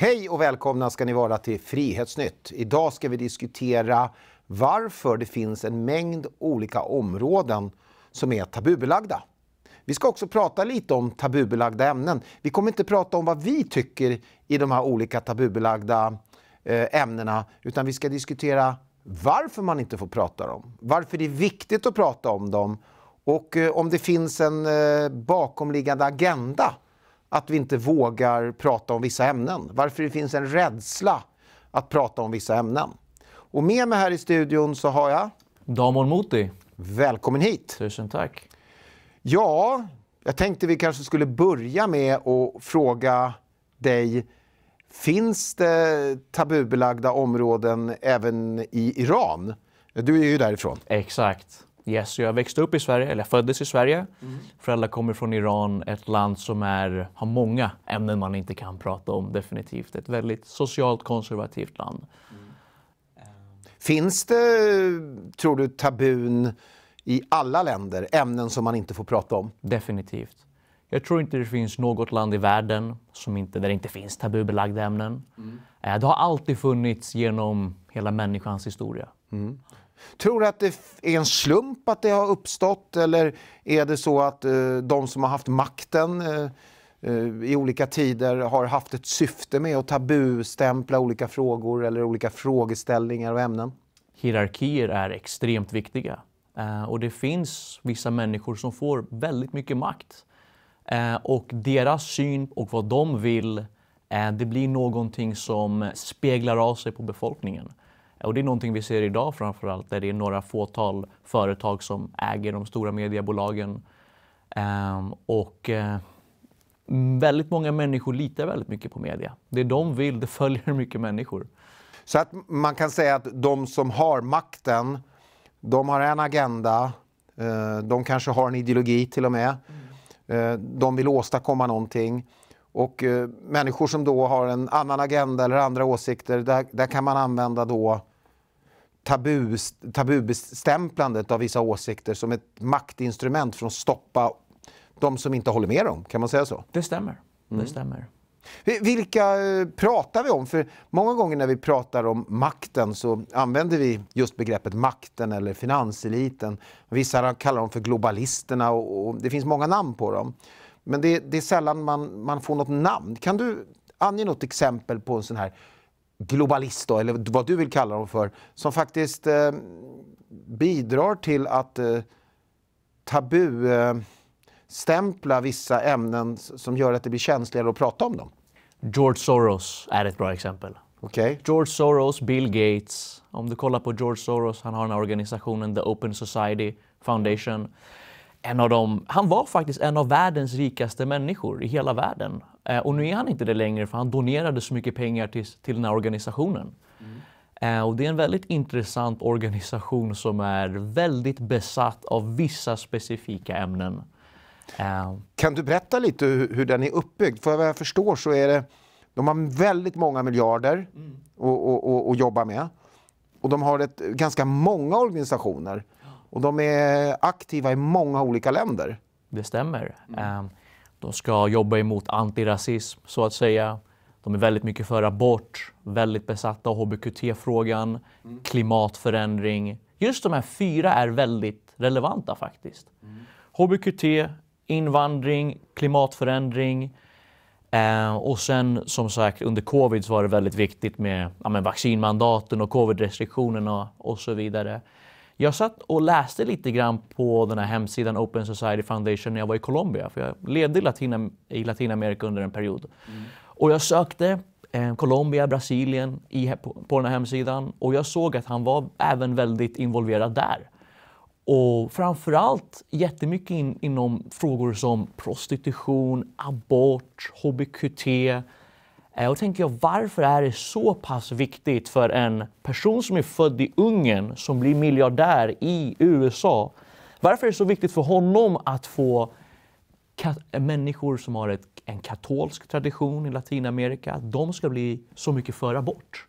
Hej och välkomna ska ni vara till Frihetsnytt. Idag ska vi diskutera varför det finns en mängd olika områden som är tabubelagda. Vi ska också prata lite om tabubelagda ämnen. Vi kommer inte prata om vad vi tycker i de här olika tabubelagda eh, ämnena, utan vi ska diskutera varför man inte får prata om dem. varför det är viktigt att prata om dem och eh, om det finns en eh, bakomliggande agenda att vi inte vågar prata om vissa ämnen. Varför det finns en rädsla att prata om vissa ämnen. Och med mig här i studion så har jag... Damon Moti. Välkommen hit. Tusen tack. Ja, jag tänkte vi kanske skulle börja med att fråga dig. Finns det tabubelagda områden även i Iran? Du är ju därifrån. Exakt. Yes, jag växte upp i Sverige, eller jag föddes i Sverige. Mm. Föräldrar kommer från Iran, ett land som är, har många ämnen man inte kan prata om definitivt. Ett väldigt socialt konservativt land. Mm. Finns det, tror du, tabun i alla länder, ämnen som man inte får prata om? Definitivt. Jag tror inte det finns något land i världen som inte, där det inte finns tabubelagda ämnen. Mm. Eh, det har alltid funnits genom hela människans historia. Mm. Tror du att det är en slump att det har uppstått eller är det så att eh, de som har haft makten eh, eh, i olika tider har haft ett syfte med att tabustämpla olika frågor eller olika frågeställningar och ämnen? Hierarkier är extremt viktiga och det finns vissa människor som får väldigt mycket makt och deras syn och vad de vill, det blir någonting som speglar av sig på befolkningen. Och det är någonting vi ser idag framförallt där det är några fåtal företag som äger de stora mediebolagen. Um, och uh, väldigt många människor litar väldigt mycket på media. Det de vill, det följer mycket människor. Så att man kan säga att de som har makten, de har en agenda, eh, de kanske har en ideologi till och med. Mm. Eh, de vill åstadkomma någonting. Och människor som då har en annan agenda eller andra åsikter, där, där kan man använda då tabu, tabubestämplandet av vissa åsikter som ett maktinstrument för att stoppa de som inte håller med dem. Kan man säga så? Det stämmer. Mm. Det stämmer. Vilka eh, pratar vi om? För Många gånger när vi pratar om makten så använder vi just begreppet makten eller finanseliten. Vissa kallar dem för globalisterna och, det finns många namn på dem. Men det, är sällan man, man, får något namn. Kan du ange något exempel på en sån här globalist, då, eller vad du vill kalla dem för, som faktiskt eh, bidrar till att eh, tabu eh, stämpla vissa ämnen som gör att det blir känsligare att prata om dem? George Soros är ett bra exempel. Okay. George Soros, Bill Gates. Om du kollar på George Soros, han har den här organisationen The Open Society Foundation. En av dem, han var faktiskt en av världens rikaste människor i hela världen. Eh, och nu är han inte det längre för han donerade så mycket pengar till, till den här organisationen. Mm. och det är en väldigt intressant organisation som är väldigt besatt av vissa specifika ämnen. Eh, kan du berätta lite hur, hur den är uppbyggd? För vad jag förstår så är det de har väldigt många miljarder mm. och, och, och, och jobba med. Och de har ett, ganska många organisationer. Och de är aktiva i många olika länder. Det stämmer. Mm. De ska jobba emot antirasism, så att säga. De är väldigt mycket för abort, väldigt besatta av hbqt-frågan, mm. klimatförändring. Just de här fyra är väldigt relevanta faktiskt. Mm. HBQT, invandring, klimatförändring eh, och sen som sagt under covid så var det väldigt viktigt med ja, vaccinmandaten och covidrestriktionerna och så vidare. Jag satt och läste lite grann på den här hemsidan Open Society Foundation när jag var i Colombia, för jag levde i, Latin, i Latinamerika under en period. Mm. Och jag sökte eh, Colombia, Brasilien i, på, på den här hemsidan och jag såg att han var även väldigt involverad där. Och framförallt jättemycket in, inom frågor som prostitution, abort, hbqt, Eh, och tänker jag, varför är det så pass viktigt för en person som är född i Ungern, som blir miljardär i USA, varför är det så viktigt för honom att få människor som har ett, en katolsk tradition i Latinamerika, de ska bli så mycket förda bort?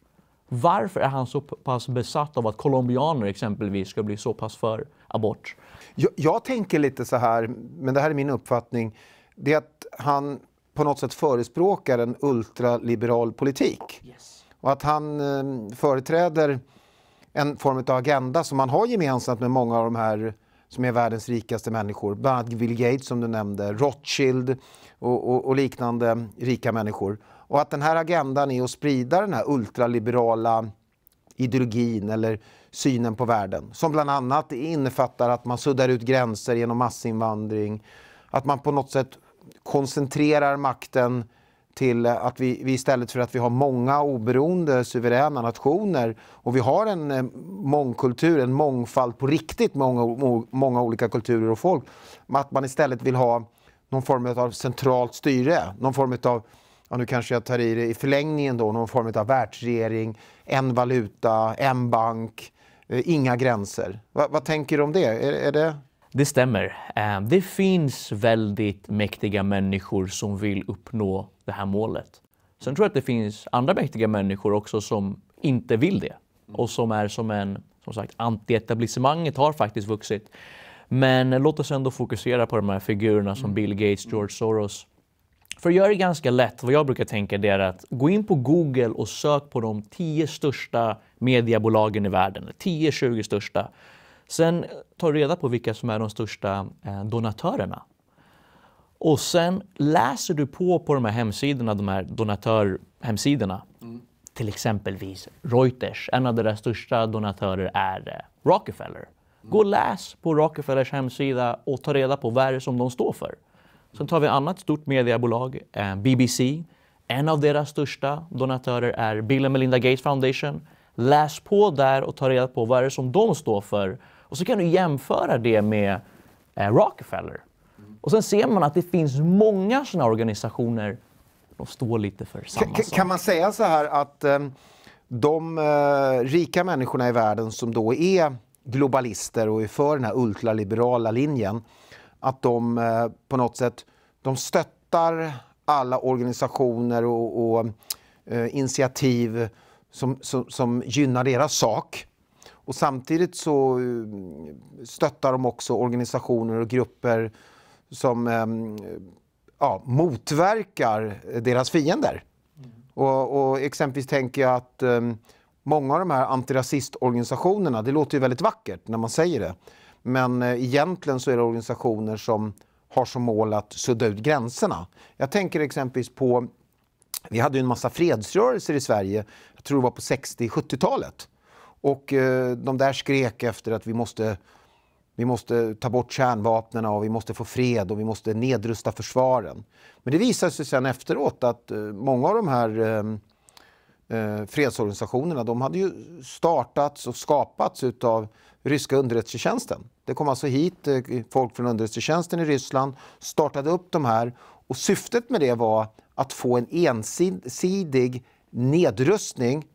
Varför är han så pass besatt av att colombianer exempelvis ska bli så pass för abort? Jag, jag tänker lite så här, men det här är min uppfattning, det är att han på något sätt förespråkar en ultraliberal politik. Yes. Och att han eh, företräder en form av agenda som man har gemensamt med många av de här som är världens rikaste människor, bland annat Bill Gates som du nämnde, Rothschild och, och, och liknande rika människor. Och att den här agendan är att sprida den här ultraliberala ideologin eller synen på världen som bland annat innefattar att man suddar ut gränser genom massinvandring, att man på något sätt koncentrerar makten till att vi, vi, istället för att vi har många oberoende suveräna nationer och vi har en eh, mångkultur, en mångfald på riktigt många, många olika kulturer och folk, att man istället vill ha någon form av centralt styre, någon form av, ja, nu kanske jag tar i det i förlängningen då, någon form av världsregering, en valuta, en bank, eh, inga gränser. Va, vad tänker du om det? Är, är det... Det stämmer. Ehm, det finns väldigt mäktiga människor som vill uppnå det här målet. Sen tror jag att det finns andra mäktiga människor också som inte vill det och som är som en, som sagt, antietablissemanget har faktiskt vuxit. Men låt oss ändå fokusera på de här figurerna som mm. Bill Gates, George Soros. För att göra det ganska lätt, vad jag brukar tänka det är att gå in på Google och sök på de tio största mediebolagen i världen, 10-20 största. Sen eh, tar du reda på vilka som är de största eh, donatörerna. Och sen läser du på på de här hemsidorna, de här donatörhemsidorna. Mm. Till exempelvis Reuters, en av deras största donatörer är eh, Rockefeller. Mm. Gå och läs på Rockefellers hemsida och ta reda på vad det är som de står för. Sen tar vi ett annat stort mediebolag, BBC. En av deras största donatörer är Bill och Melinda Gates Foundation. Läs på där och ta reda på vad det är som de står för och så kan du jämföra det med eh, Rockefeller. Och sen ser man att det finns många sådana organisationer som står lite för samma sak. Kan man säga så här att eh, de eh, rika människorna i världen som då är globalister och är för den här ultraliberala linjen, att de eh, på något sätt de stöttar alla organisationer och, och eh, initiativ som, som, som, gynnar deras sak och samtidigt så eh, stöttar de också organisationer och grupper som eh, ja, motverkar deras fiender. Mm. Och, och, exempelvis tänker jag att eh, många av de här antirasistorganisationerna, det låter ju väldigt vackert när man säger det, men egentligen så är det organisationer som har som mål att sudda ut gränserna. Jag tänker exempelvis på, vi hade ju en massa fredsrörelser i Sverige, jag tror det var på 60-70-talet. Och eh, de där skrek efter att vi måste, vi måste ta bort kärnvapnen och vi måste få fred och vi måste nedrusta försvaren. Men det visade sig sen efteråt att eh, många av de här eh, fredsorganisationerna de hade ju startats och skapats av ryska underrättelsetjänsten. Det kom alltså hit folk från underrättelsetjänsten i Ryssland, startade upp de här och syftet med det var att få en ensidig nedrustning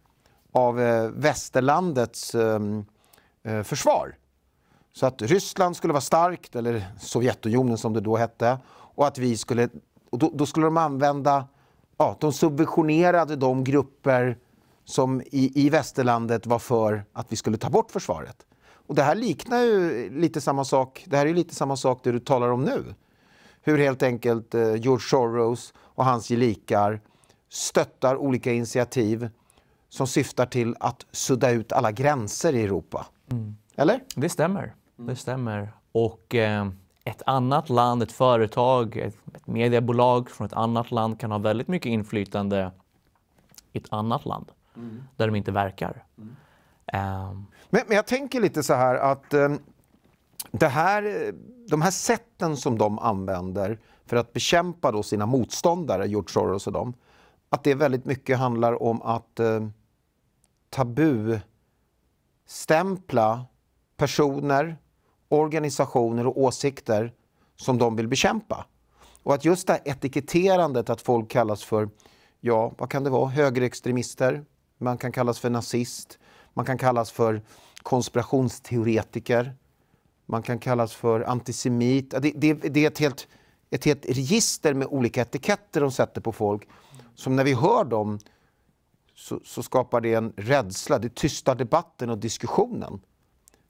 av eh, västerlandets ehm, eh, försvar. Så att Ryssland skulle vara starkt, eller Sovjetunionen som det då hette, och att vi skulle... Och då, då skulle de använda... Ja, de subventionerade de grupper som i, i västerlandet var för att vi skulle ta bort försvaret. Och det här liknar ju lite samma sak, det här är lite samma sak det du talar om nu. Hur helt enkelt eh, George Soros och hans gelikar stöttar olika initiativ som syftar till att sudda ut alla gränser i Europa. Mm. Eller? Det stämmer. Mm. Det stämmer. Och eh, ett annat land, ett företag, ett, ett mediebolag från ett annat land kan ha väldigt mycket inflytande i ett annat land mm. där de inte verkar. Mm. Um. Men, men, jag tänker lite så här att eh, det här, eh, de här sätten som de använder för att bekämpa då sina motståndare, George Soros och dem, att det väldigt mycket handlar om att eh, tabustämpla personer, organisationer och åsikter som de vill bekämpa. Och att just det här etiketterandet att folk kallas för, ja, vad kan det vara, högerextremister, man kan kallas för nazist, man kan kallas för konspirationsteoretiker, man kan kallas för antisemit. Det, det, det är ett helt, ett helt register med olika etiketter de sätter på folk som när vi hör dem så, så, skapar det en rädsla. Det tystar debatten och diskussionen.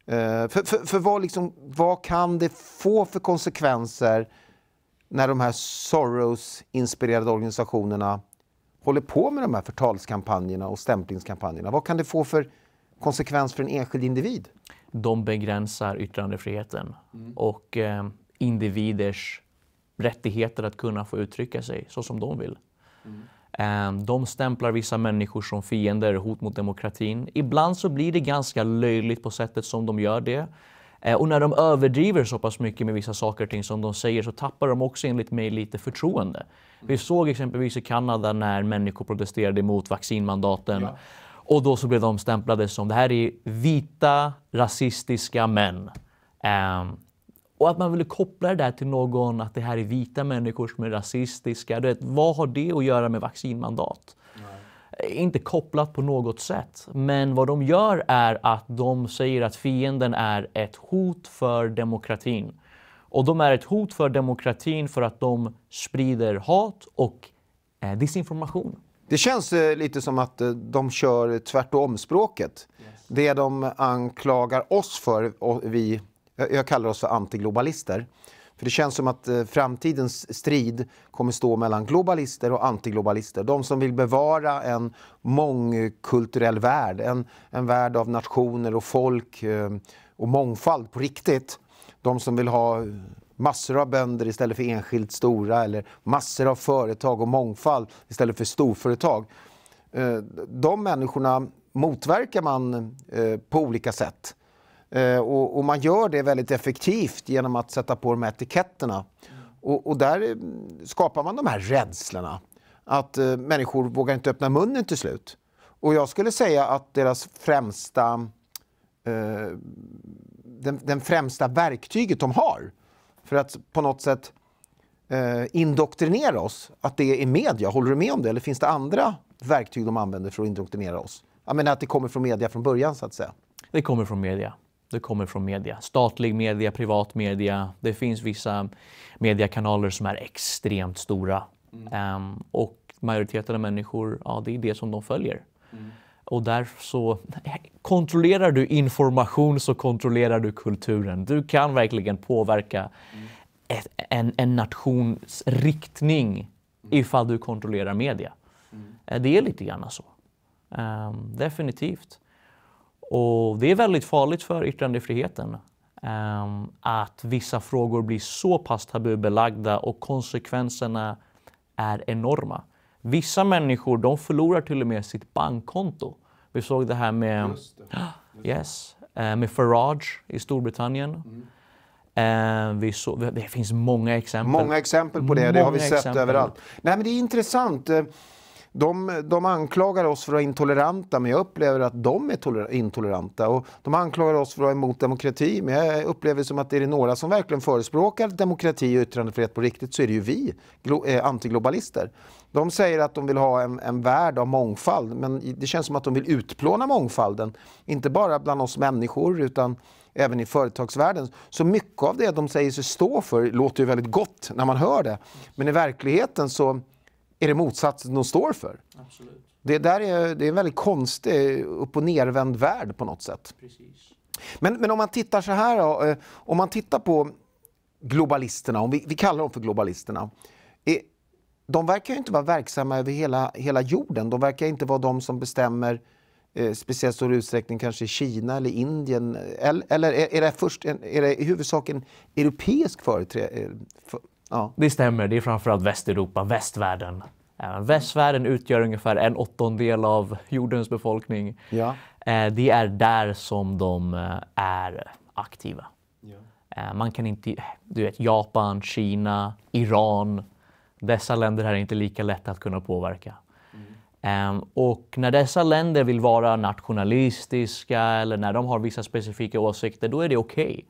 Eh, för, för, för vad, liksom, vad, kan det få för konsekvenser när de här Soros-inspirerade organisationerna håller på med de här förtalskampanjerna och stämplingskampanjerna? Vad kan det få för konsekvens för en enskild individ? De begränsar yttrandefriheten mm. och eh, individers rättigheter att kunna få uttrycka sig så som de vill. Mm. Ehm, de stämplar vissa människor som fiender, hot mot demokratin. Ibland så blir det ganska löjligt på sättet som de gör det. Ehm, och när de överdriver så pass mycket med vissa saker och ting som de säger så tappar de också enligt mig lite förtroende. Vi såg exempelvis i Kanada när människor protesterade mot vaccinmandaten. Ja. Och då så blev de stämplade som det här är vita rasistiska män. Um, och att man ville koppla det där till någon, att det här är vita människor som är rasistiska. Du vet, vad har det att göra med vaccinmandat? Nej. Inte kopplat på något sätt. Men vad de gör är att de säger att fienden är ett hot för demokratin. Och de är ett hot för demokratin för att de sprider hat och eh, disinformation. Det känns eh, lite som att eh, de kör tvärtom språket. Yes. Det de anklagar oss för, och vi jag, jag kallar oss för antiglobalister. För det känns som att eh, framtidens strid kommer stå mellan globalister och antiglobalister. De som vill bevara en mångkulturell värld, en, en värld av nationer och folk eh, och mångfald på riktigt. De som vill ha eh, massor av bönder istället för enskilt stora eller massor av företag och mångfald istället för storföretag. De människorna motverkar man på olika sätt. Eh, och, och, man gör det väldigt effektivt genom att sätta på de här etiketterna. Och, och där eh, skapar man de här rädslorna. Att eh, människor vågar inte öppna munnen till slut. Och jag skulle säga att deras främsta... Eh, den, den, främsta verktyget de har för att på något sätt eh, indoktrinera oss, att det är media. Håller du med om det? Eller finns det andra verktyg de använder för att indoktrinera oss? Jag menar att det kommer från media från början, så att säga. Det kommer från media det kommer från media. Statlig media, privat media. Det finns vissa mediekanaler som är extremt stora. Mm. Um, och majoriteten av människor, ja, det är det som de följer. Mm. Och därför så kontrollerar du information så kontrollerar du kulturen. Du kan verkligen påverka mm. ett, en, en nations riktning mm. ifall du kontrollerar media. Mm. Eh, det är lite grann så. Um, definitivt. Och det är väldigt farligt för yttrandefriheten ehm, att vissa frågor blir så pass tabubelagda och konsekvenserna är enorma. Vissa människor de förlorar till och med sitt bankkonto. Vi såg det här med, Just det. Just yes, ehm, med Farage i Storbritannien. Mm. Ehm, vi så, det finns många exempel. Många exempel på det, det har vi sett överallt. Nej, men det är intressant de, de anklagar oss för att vara intoleranta, men jag upplever att de är intoleranta. Och de anklagar oss för att vara emot demokrati, men jag upplever som att är det några som verkligen förespråkar demokrati och yttrandefrihet på riktigt så är det ju vi, eh, antiglobalister. De säger att de vill ha en, en värld av mångfald, men det känns som att de vill utplåna mångfalden. Inte bara bland oss människor, utan även i företagsvärlden. Så mycket av det de säger sig stå för låter ju väldigt gott när man hör det. Men i verkligheten så är det motsatsen de står för. Absolut. Det där är, det är en väldigt konstig upp och nervänd värld på något sätt. Precis. Men, men om man tittar så här då, eh, om man tittar på globalisterna, om vi, vi kallar dem för globalisterna. Är, eh, de verkar ju inte vara verksamma över hela, hela jorden. De verkar inte vara de som bestämmer eh, speciellt stor utsträckning kanske Kina eller Indien. Eh, eller, eller är, är, det först är det i huvudsak en europeisk företrä, för, Ja. Det stämmer, det är framförallt Västeuropa, västvärlden. Äh, västvärlden utgör ungefär en åttondel av jordens befolkning. Ja. Äh, det är där som de äh, är aktiva. Ja. Man kan inte, du vet Japan, Kina, Iran. Dessa länder här är inte lika lätta att kunna påverka. Mm. Ehm, och när dessa länder vill vara nationalistiska eller när de har vissa specifika åsikter, då är det okej. Okay.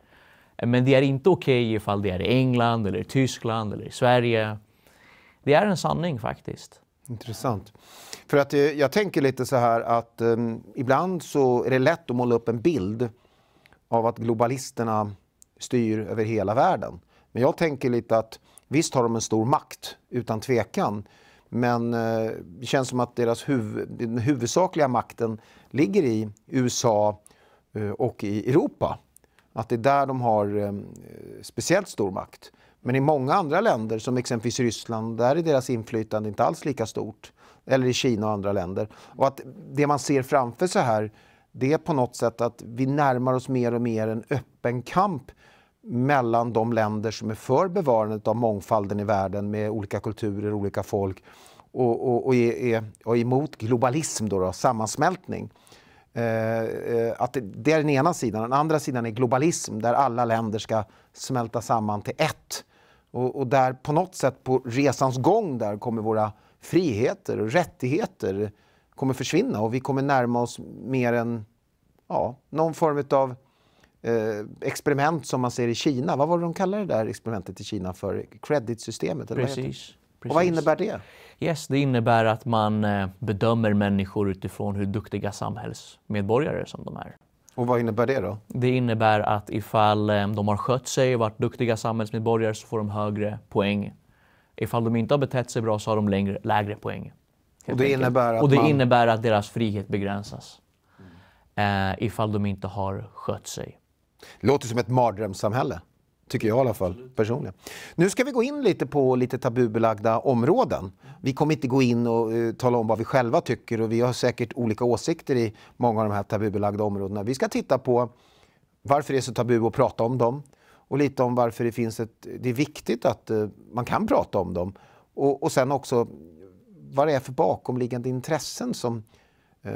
Eh, men det är inte okej okay ifall det är i England, eller Tyskland eller Sverige. Det är en sanning faktiskt. Intressant. För att eh, jag tänker lite så här att um, ibland så är det lätt att måla upp en bild av att globalisterna styr över hela världen. Men jag tänker lite att visst har de en stor makt, utan tvekan. Men eh, det känns som att deras huv den huvudsakliga makten ligger i USA eh, och i Europa. Att det är där de har eh, speciellt stor makt. Men i många andra länder, som exempelvis Ryssland, där är deras inflytande inte alls lika stort. Eller i Kina och andra länder. Och att det man ser framför sig här, det är på något sätt att vi närmar oss mer och mer en öppen kamp mellan de länder som är för bevarandet av mångfalden i världen med olika kulturer, och olika folk och, och, och, är, är, emot globalism, då, då sammansmältning. Eh, eh, att det är den ena sidan. Den andra sidan är globalism där alla länder ska smälta samman till ett. Och, och där på något sätt på resans gång där kommer våra friheter och rättigheter kommer försvinna och vi kommer närma oss mer än ja, någon form av eh, experiment som man ser i Kina. Vad var det de kallade det där experimentet i Kina för? Creditsystemet? Eller vad precis. Och vad innebär det? Yes, det innebär att man eh, bedömer människor utifrån hur duktiga samhällsmedborgare som de är. Och vad innebär det då? Det innebär att ifall eh, de har skött sig och varit duktiga samhällsmedborgare så får de högre poäng. Ifall de inte har betett sig bra så har de längre, lägre poäng. Och det, innebär att, och det man... innebär att deras frihet begränsas. Mm. Eh, ifall de inte har skött sig. Låter som ett mardrömssamhälle. Tycker jag i alla fall, personligen. Nu ska vi gå in lite på lite tabubelagda områden. Vi kommer inte gå in och uh, tala om vad vi själva tycker och vi har säkert olika åsikter i många av de här tabubelagda områdena. Vi ska titta på varför det är så tabu att prata om dem och lite om varför det, finns ett, det är viktigt att uh, man kan prata om dem. Och, och sen också vad det är för bakomliggande intressen som Eh,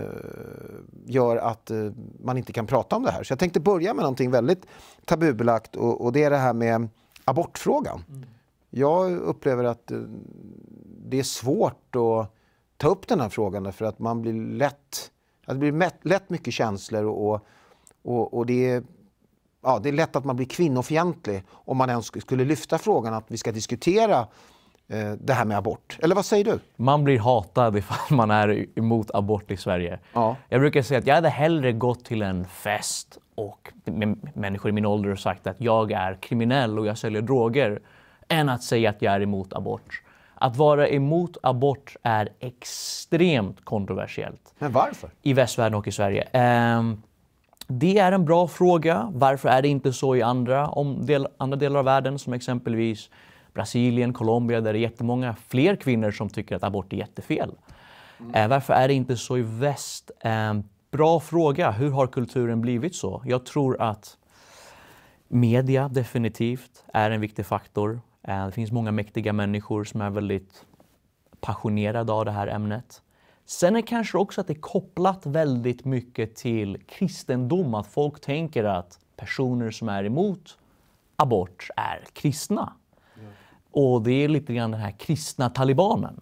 gör att eh, man inte kan prata om det här. Så jag tänkte börja med någonting väldigt tabubelagt och, och det är det här med abortfrågan. Mm. Jag upplever att eh, det är svårt att ta upp den här frågan därför att man blir lätt, det blir lätt, lätt mycket känslor och, och, och det, är, ja, det är lätt att man blir kvinnofientlig om man ens skulle lyfta frågan att vi ska diskutera Eh, det här med abort. Eller vad säger du? Man blir hatad ifall man är emot abort i Sverige. Ja. Jag brukar säga att jag hade hellre gått till en fest och med människor i min ålder och sagt att jag är kriminell och jag säljer droger än att säga att jag är emot abort. Att vara emot abort är extremt kontroversiellt. Men varför? I västvärlden och i Sverige. Ehm, det är en bra fråga. Varför är det inte så i andra, om del, andra delar av världen som exempelvis Brasilien, Colombia där det är jättemånga fler kvinnor som tycker att abort är jättefel. Mm. Varför är det inte så i väst? Eh, bra fråga. Hur har kulturen blivit så? Jag tror att media definitivt är en viktig faktor. Eh, det finns många mäktiga människor som är väldigt passionerade av det här ämnet. Sen är kanske också att det är kopplat väldigt mycket till kristendom, att folk tänker att personer som är emot abort är kristna. Och det är lite grann den här kristna talibanen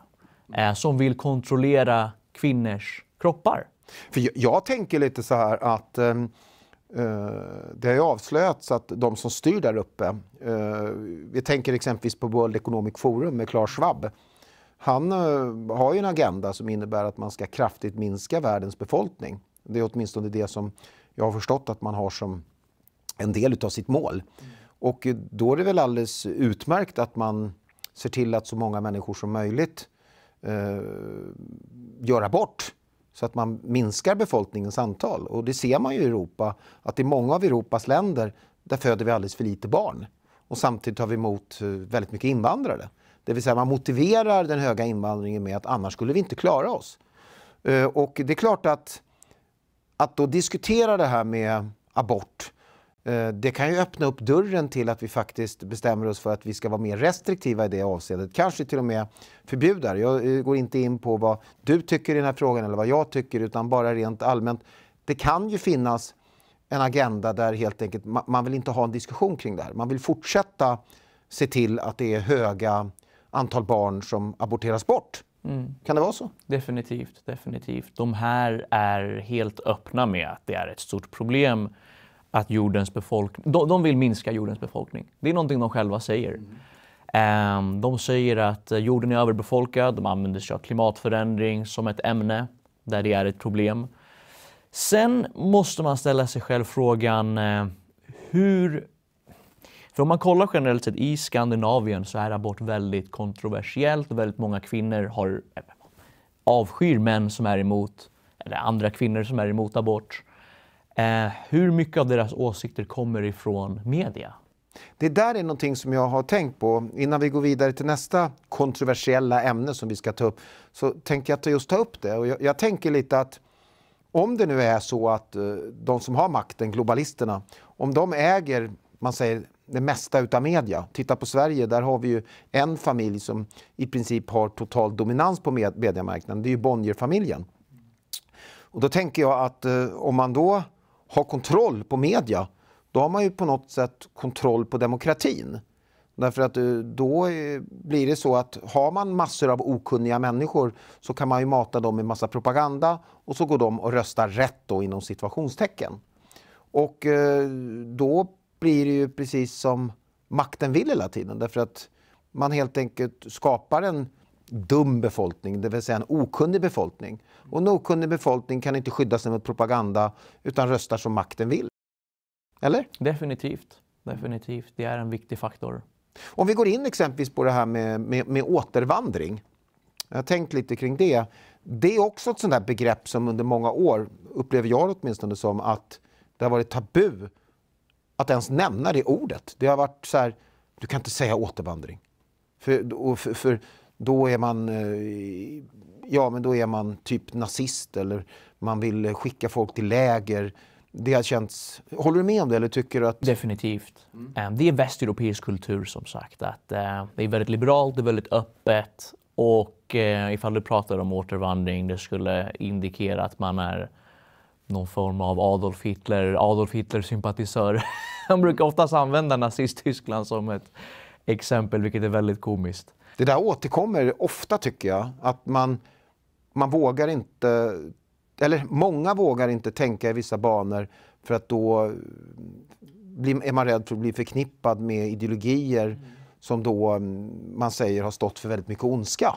eh, som vill kontrollera kvinnors kroppar. För jag, jag tänker lite så här att ehm, eh, det har ju avslöjats att de som styr där uppe, eh, vi tänker exempelvis på World Economic Forum med Klaus Schwab, han eh, har ju en agenda som innebär att man ska kraftigt minska världens befolkning. Det är åtminstone det som jag har förstått att man har som en del utav sitt mål. Mm. Och då är det väl alldeles utmärkt att man ser till att så många människor som möjligt eh, gör abort så att man minskar befolkningens antal. Och det ser man ju i Europa, att i många av Europas länder där föder vi alldeles för lite barn. Och samtidigt tar vi emot eh, väldigt mycket invandrare. Det vill säga man motiverar den höga invandringen med att annars skulle vi inte klara oss. Eh, och det är klart att, att då diskutera det här med abort Eh, det kan ju öppna upp dörren till att vi faktiskt bestämmer oss för att vi ska vara mer restriktiva i det avseendet. Kanske till och med förbjuda. Jag eh, går inte in på vad du tycker i den här frågan eller vad jag tycker utan bara rent allmänt. Det kan ju finnas en agenda där helt enkelt man vill inte ha en diskussion kring det här. Man vill fortsätta se till att det är höga antal barn som aborteras bort. Mm. Kan det vara så? Definitivt, definitivt. De här är helt öppna med att det är ett stort problem att jordens befolkning, de, de, vill minska jordens befolkning. Det är någonting de själva säger. Mm. Ehm, de säger att eh, jorden är överbefolkad, de använder sig av klimatförändring som ett ämne där det är ett problem. Sen måste man ställa sig själv frågan eh, hur... För om man kollar generellt sett i Skandinavien så är abort väldigt kontroversiellt. Väldigt många kvinnor har eh, avskyr män som är emot, eller andra kvinnor som är emot abort. Eh, hur mycket av deras åsikter kommer ifrån media? Det där är någonting som jag har tänkt på. Innan vi går vidare till nästa kontroversiella ämne som vi ska ta upp så tänkte jag just ta upp det. Och jag, jag tänker lite att om det nu är så att eh, de som har makten, globalisterna, om de äger man säger, det mesta utav media. Titta på Sverige, där har vi ju en familj som i princip har total dominans på med mediamarknaden. Det är ju Bonnierfamiljen. Och då tänker jag att eh, om man då har kontroll på media, då har man ju på något sätt kontroll på demokratin. Därför att eh, då eh, blir det så att har man massor av okunniga människor så kan man ju mata dem med massa propaganda och så går de och röstar rätt då inom situationstecken. Och eh, då blir det ju precis som makten vill hela tiden därför att man helt enkelt skapar en dum befolkning, det vill säga en okunnig befolkning. Och en okunnig befolkning kan inte skydda sig mot propaganda utan röstar som makten vill. Eller? Definitivt. Definitivt. Det är en viktig faktor. Om vi går in exempelvis på det här med, med, med återvandring. Jag har tänkt lite kring det. Det är också ett sånt där begrepp som under många år, upplever jag åtminstone som, att det har varit tabu att ens nämna det ordet. Det har varit så här, du kan inte säga återvandring. För, för, för då är man, eh, ja, men då är man typ nazist eller man vill skicka folk till läger. Det har känts, håller du med om det? Eller tycker du att... Definitivt. Mm. Det är västeuropeisk kultur som sagt. Att, eh, det är väldigt liberalt, det är väldigt öppet och ifall du pratar om återvandring, det skulle indikera att man är någon form av Adolf Hitler, Adolf Hitler-sympatisör. Han brukar oftast använda Nazist-Tyskland som ett exempel, vilket är väldigt komiskt. Det där återkommer ofta tycker jag, att man, man vågar inte, eller många vågar inte tänka i vissa banor för att då är man rädd för att bli förknippad med ideologier mm. som då mm, man säger har stått för väldigt mycket ondska.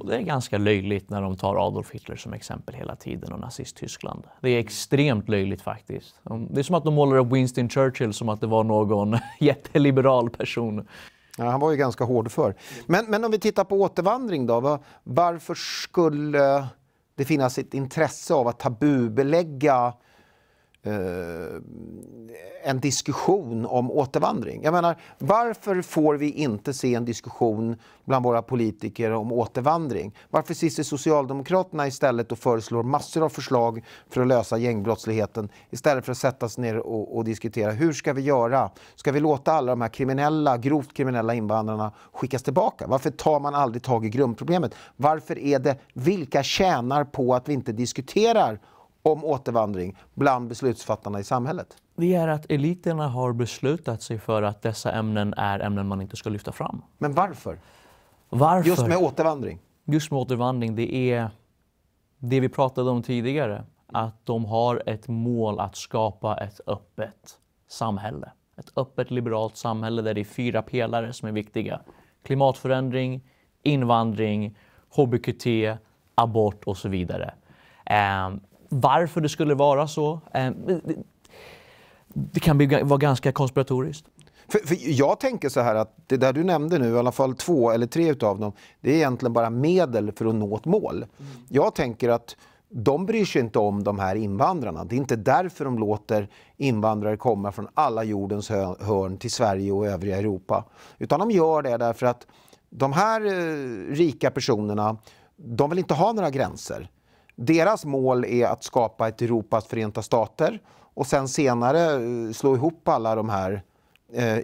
Och det är ganska löjligt när de tar Adolf Hitler som exempel hela tiden och Nazisttyskland. Det är extremt löjligt faktiskt. Det är som att de målar upp Winston Churchill som att det var någon jätteliberal person. Ja, han var ju ganska hård för. Men, men om vi tittar på återvandring då. Var, varför skulle det finnas ett intresse av att tabubelägga Eh, en diskussion om återvandring. Jag menar, varför får vi inte se en diskussion bland våra politiker om återvandring? Varför sitter Socialdemokraterna istället och föreslår massor av förslag för att lösa gängbrottsligheten istället för att sätta sig ner och, och diskutera hur ska vi göra? Ska vi låta alla de här kriminella, grovt kriminella invandrarna skickas tillbaka? Varför tar man aldrig tag i grundproblemet? Varför är det vilka tjänar på att vi inte diskuterar om återvandring bland beslutsfattarna i samhället? Det är att eliterna har beslutat sig för att dessa ämnen är ämnen man inte ska lyfta fram. Men varför? Varför? Just med återvandring? Just med återvandring. Det är det vi pratade om tidigare. Att de har ett mål att skapa ett öppet samhälle. Ett öppet liberalt samhälle där det är fyra pelare som är viktiga. Klimatförändring, invandring, hbqt, abort och så vidare. Ehm, varför det skulle vara så. Eh, det kan vara ganska konspiratoriskt. För, för, jag tänker så här att det där du nämnde nu, i alla fall två eller tre utav dem, det är egentligen bara medel för att nå ett mål. Mm. Jag tänker att de bryr sig inte om de här invandrarna. Det är inte därför de låter invandrare komma från alla jordens hörn till Sverige och övriga Europa. Utan de gör det därför att de här eh, rika personerna, de vill inte ha några gränser. Deras mål är att skapa ett Europas förenta stater och sen senare eh, slå ihop alla de här eh,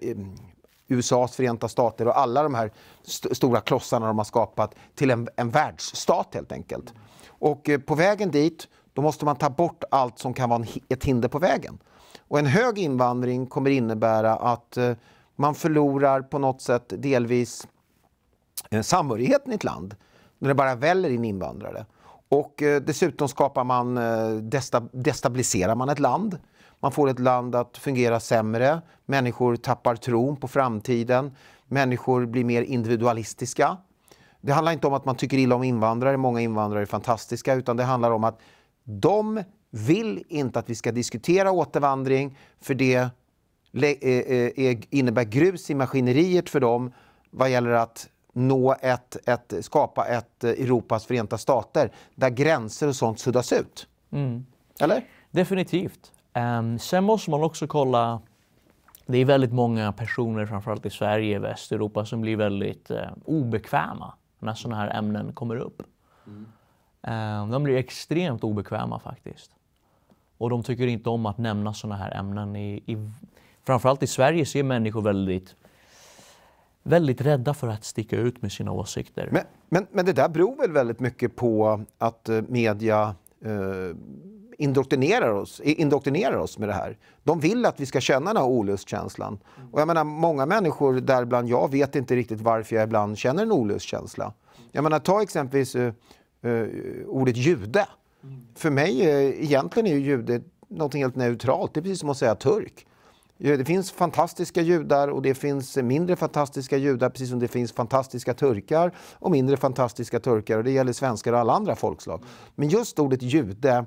USAs förenta stater och alla de här st stora klossarna de har skapat till en, en världsstat helt enkelt. Och eh, på vägen dit då måste man ta bort allt som kan vara ett hinder på vägen. Och en hög invandring kommer innebära att eh, man förlorar på något sätt delvis eh, samhörigheten i ett land när det bara väller in invandrare. Och eh, dessutom skapar man, eh, destabiliserar man ett land. Man får ett land att fungera sämre. Människor tappar tron på framtiden. Människor blir mer individualistiska. Det handlar inte om att man tycker illa om invandrare, många invandrare är fantastiska, utan det handlar om att de vill inte att vi ska diskutera återvandring för det eh, innebär grus i maskineriet för dem vad gäller att nå ett, ett, skapa ett eh, Europas förenta stater där gränser och sånt suddas ut. Mm. Eller? Definitivt. Um, sen måste man också kolla det är väldigt många personer, framförallt i Sverige och Västeuropa, som blir väldigt eh, obekväma när sådana här ämnen kommer upp. Mm. Eh, de blir extremt obekväma faktiskt. Och de tycker inte om att nämna sådana här ämnen. I, i, framförallt i Sverige ser människor väldigt väldigt rädda för att sticka ut med sina åsikter. Men, men, men det där beror väl väldigt mycket på att eh, media eh, indoktrinerar, oss, indoktrinerar oss med det här. De vill att vi ska känna den här olustkänslan. Och jag menar, många människor, däribland jag, vet inte riktigt varför jag ibland känner en olustkänsla. Jag menar, ta exempelvis eh, eh, ordet jude. För mig, eh, egentligen är ju jude något helt neutralt. Det är precis som att säga turk. Det finns fantastiska judar och det finns mindre fantastiska judar precis som det finns fantastiska turkar och mindre fantastiska turkar. Och det gäller svenskar och alla andra folkslag. Men just ordet jude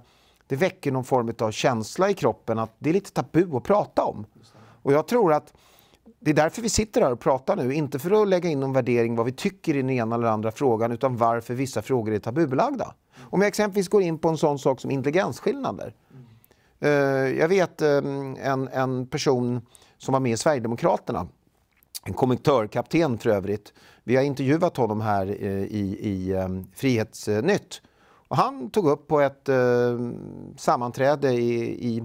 det väcker någon form av känsla i kroppen att det är lite tabu att prata om. Och jag tror att det är därför vi sitter här och pratar nu, inte för att lägga in någon värdering vad vi tycker i den ena eller andra frågan, utan varför vissa frågor är tabubelagda. Mm. Om jag exempelvis går in på en sån sak som intelligensskillnader. Mm. Eh, jag vet ehm, en, en person som var med i Sverigedemokraterna, en kommentörkapten för övrigt. Vi har intervjuat honom här eh, i, i ehm, Frihetsnytt. Och han tog upp på ett ehm, sammanträde i, i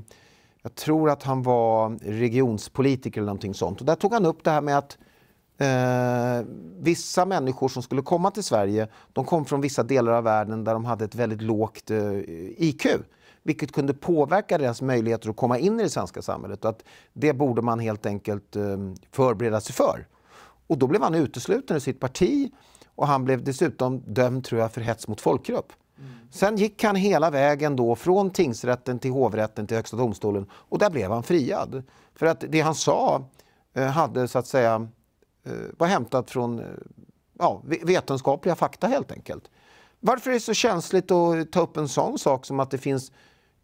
jag tror att han var regionspolitiker eller någonting sånt. Och där tog han upp det här med att eh, vissa människor som skulle komma till Sverige, de kom från vissa delar av världen där de hade ett väldigt lågt eh, IQ vilket kunde påverka deras möjligheter att komma in i det svenska samhället. Och att det borde man helt enkelt ehm, förbereda sig för. Och då blev han utesluten ur sitt parti och han blev dessutom dömd tror jag, för hets mot folkgrupp. Mm. Sen gick han hela vägen då från tingsrätten till hovrätten till Högsta domstolen och där blev han friad. För att det han sa eh, hade så att säga eh, var hämtat från eh, ja, vetenskapliga fakta helt enkelt. Varför är det så känsligt att ta upp en sån sak som att det finns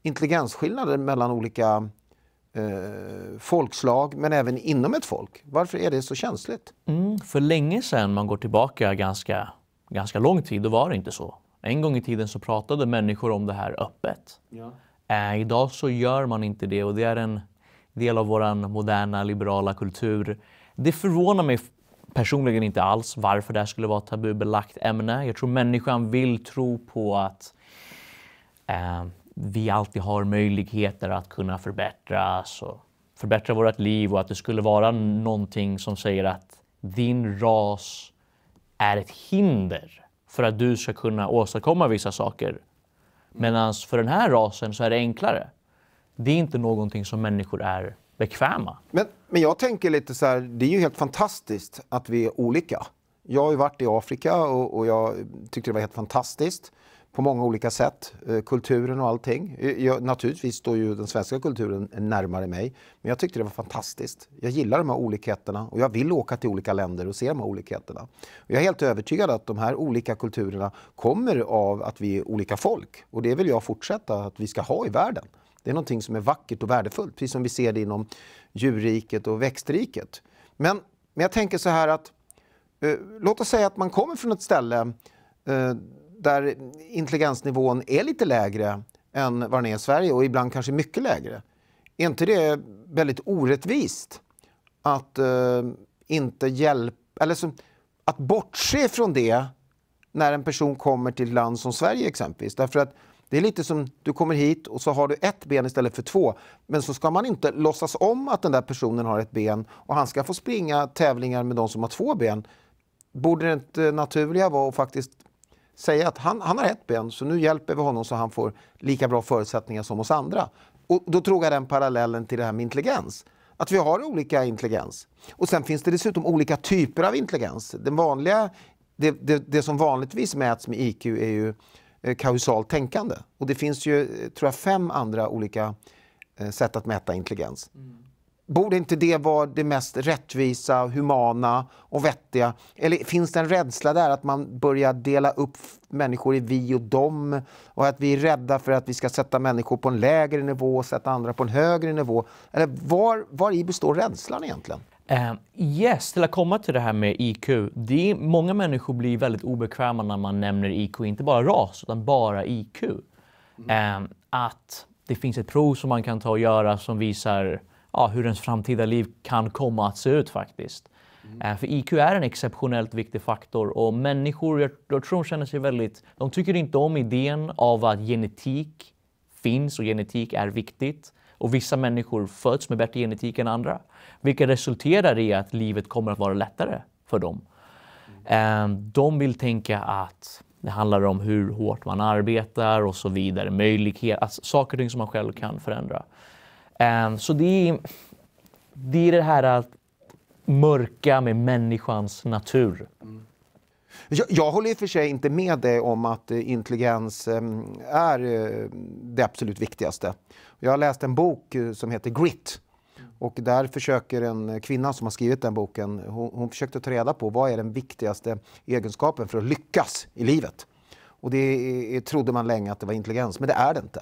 intelligensskillnader mellan olika eh, folkslag, men även inom ett folk. Varför är det så känsligt? Mm, för länge sedan, man går tillbaka ganska, ganska lång tid, då var det inte så. En gång i tiden så pratade människor om det här öppet. Ja. Eh, idag så gör man inte det och det är en del av vår moderna liberala kultur. Det förvånar mig personligen inte alls varför det här skulle vara ett tabubelagt ämne. Jag tror människan vill tro på att eh, vi alltid har möjligheter att kunna förbättras och förbättra vårt liv och att det skulle vara någonting som säger att din ras är ett hinder för att du ska kunna åstadkomma vissa saker. Medan för den här rasen så är det enklare. Det är inte någonting som människor är bekväma. Men, men jag tänker lite så här, det är ju helt fantastiskt att vi är olika. Jag har ju varit i Afrika och, och jag tyckte det var helt fantastiskt på många olika sätt. Eh, kulturen och allting. Eh, jag, naturligtvis står ju den svenska kulturen närmare mig. Men jag tyckte det var fantastiskt. Jag gillar de här olikheterna och jag vill åka till olika länder och se de här olikheterna. Jag är helt övertygad att de här olika kulturerna kommer av att vi är olika folk. Och det vill jag fortsätta att vi ska ha i världen. Det är någonting som är vackert och värdefullt, precis som vi ser det inom djurriket och växtriket. Men, men jag tänker så här att eh, låt oss säga att man kommer från ett ställe eh, där intelligensnivån är lite lägre än vad den är i Sverige och ibland kanske mycket lägre. Är inte det väldigt orättvist att eh, inte hjälpa, eller så, att bortse från det när en person kommer till ett land som Sverige exempelvis? Därför att det är lite som du kommer hit och så har du ett ben istället för två. Men så ska man inte låtsas om att den där personen har ett ben och han ska få springa tävlingar med de som har två ben. Borde det inte naturliga vara att faktiskt säga att han, han har ett ben, så nu hjälper vi honom så han får lika bra förutsättningar som oss andra. Och då drog jag den parallellen till det här med intelligens. Att vi har olika intelligens. Och sen finns det dessutom olika typer av intelligens. Den vanliga, det, det, det som vanligtvis mäts med IQ är ju eh, kausalt tänkande. Och det finns ju, eh, tror jag, fem andra olika eh, sätt att mäta intelligens. Mm. Borde inte det vara det mest rättvisa, humana och vettiga? Eller finns det en rädsla där att man börjar dela upp människor i vi och dem och att vi är rädda för att vi ska sätta människor på en lägre nivå och sätta andra på en högre nivå? Eller var, var i består rädslan egentligen? Uh, yes, till att komma till det här med IQ. Det är, många människor blir väldigt obekväma när man nämner IQ, inte bara ras utan bara IQ. Mm. Uh, att det finns ett prov som man kan ta och göra som visar ja, hur ens framtida liv kan komma att se ut faktiskt. Mm. Eh, för IQ är en exceptionellt viktig faktor och människor, jag, jag tror de känner sig väldigt, de tycker inte om idén av att genetik finns och genetik är viktigt. Och vissa människor föds med bättre genetik än andra, vilket resulterar i att livet kommer att vara lättare för dem. Mm. Ehm, de vill tänka att det handlar om hur hårt man arbetar och så vidare, möjligheter, alltså saker och ting som man själv kan förändra. Ehm, så det är, det är det här att mörka med människans natur. Mm. Jag, jag, håller i och för sig inte med dig om att eh, intelligens ehm, är eh, det absolut viktigaste. Jag har läst en bok eh, som heter Grit. Och där försöker en kvinna som har skrivit den boken, hon, hon försökte ta reda på vad är den viktigaste egenskapen för att lyckas i livet. Och det trodde man länge att det var intelligens, men det är det inte.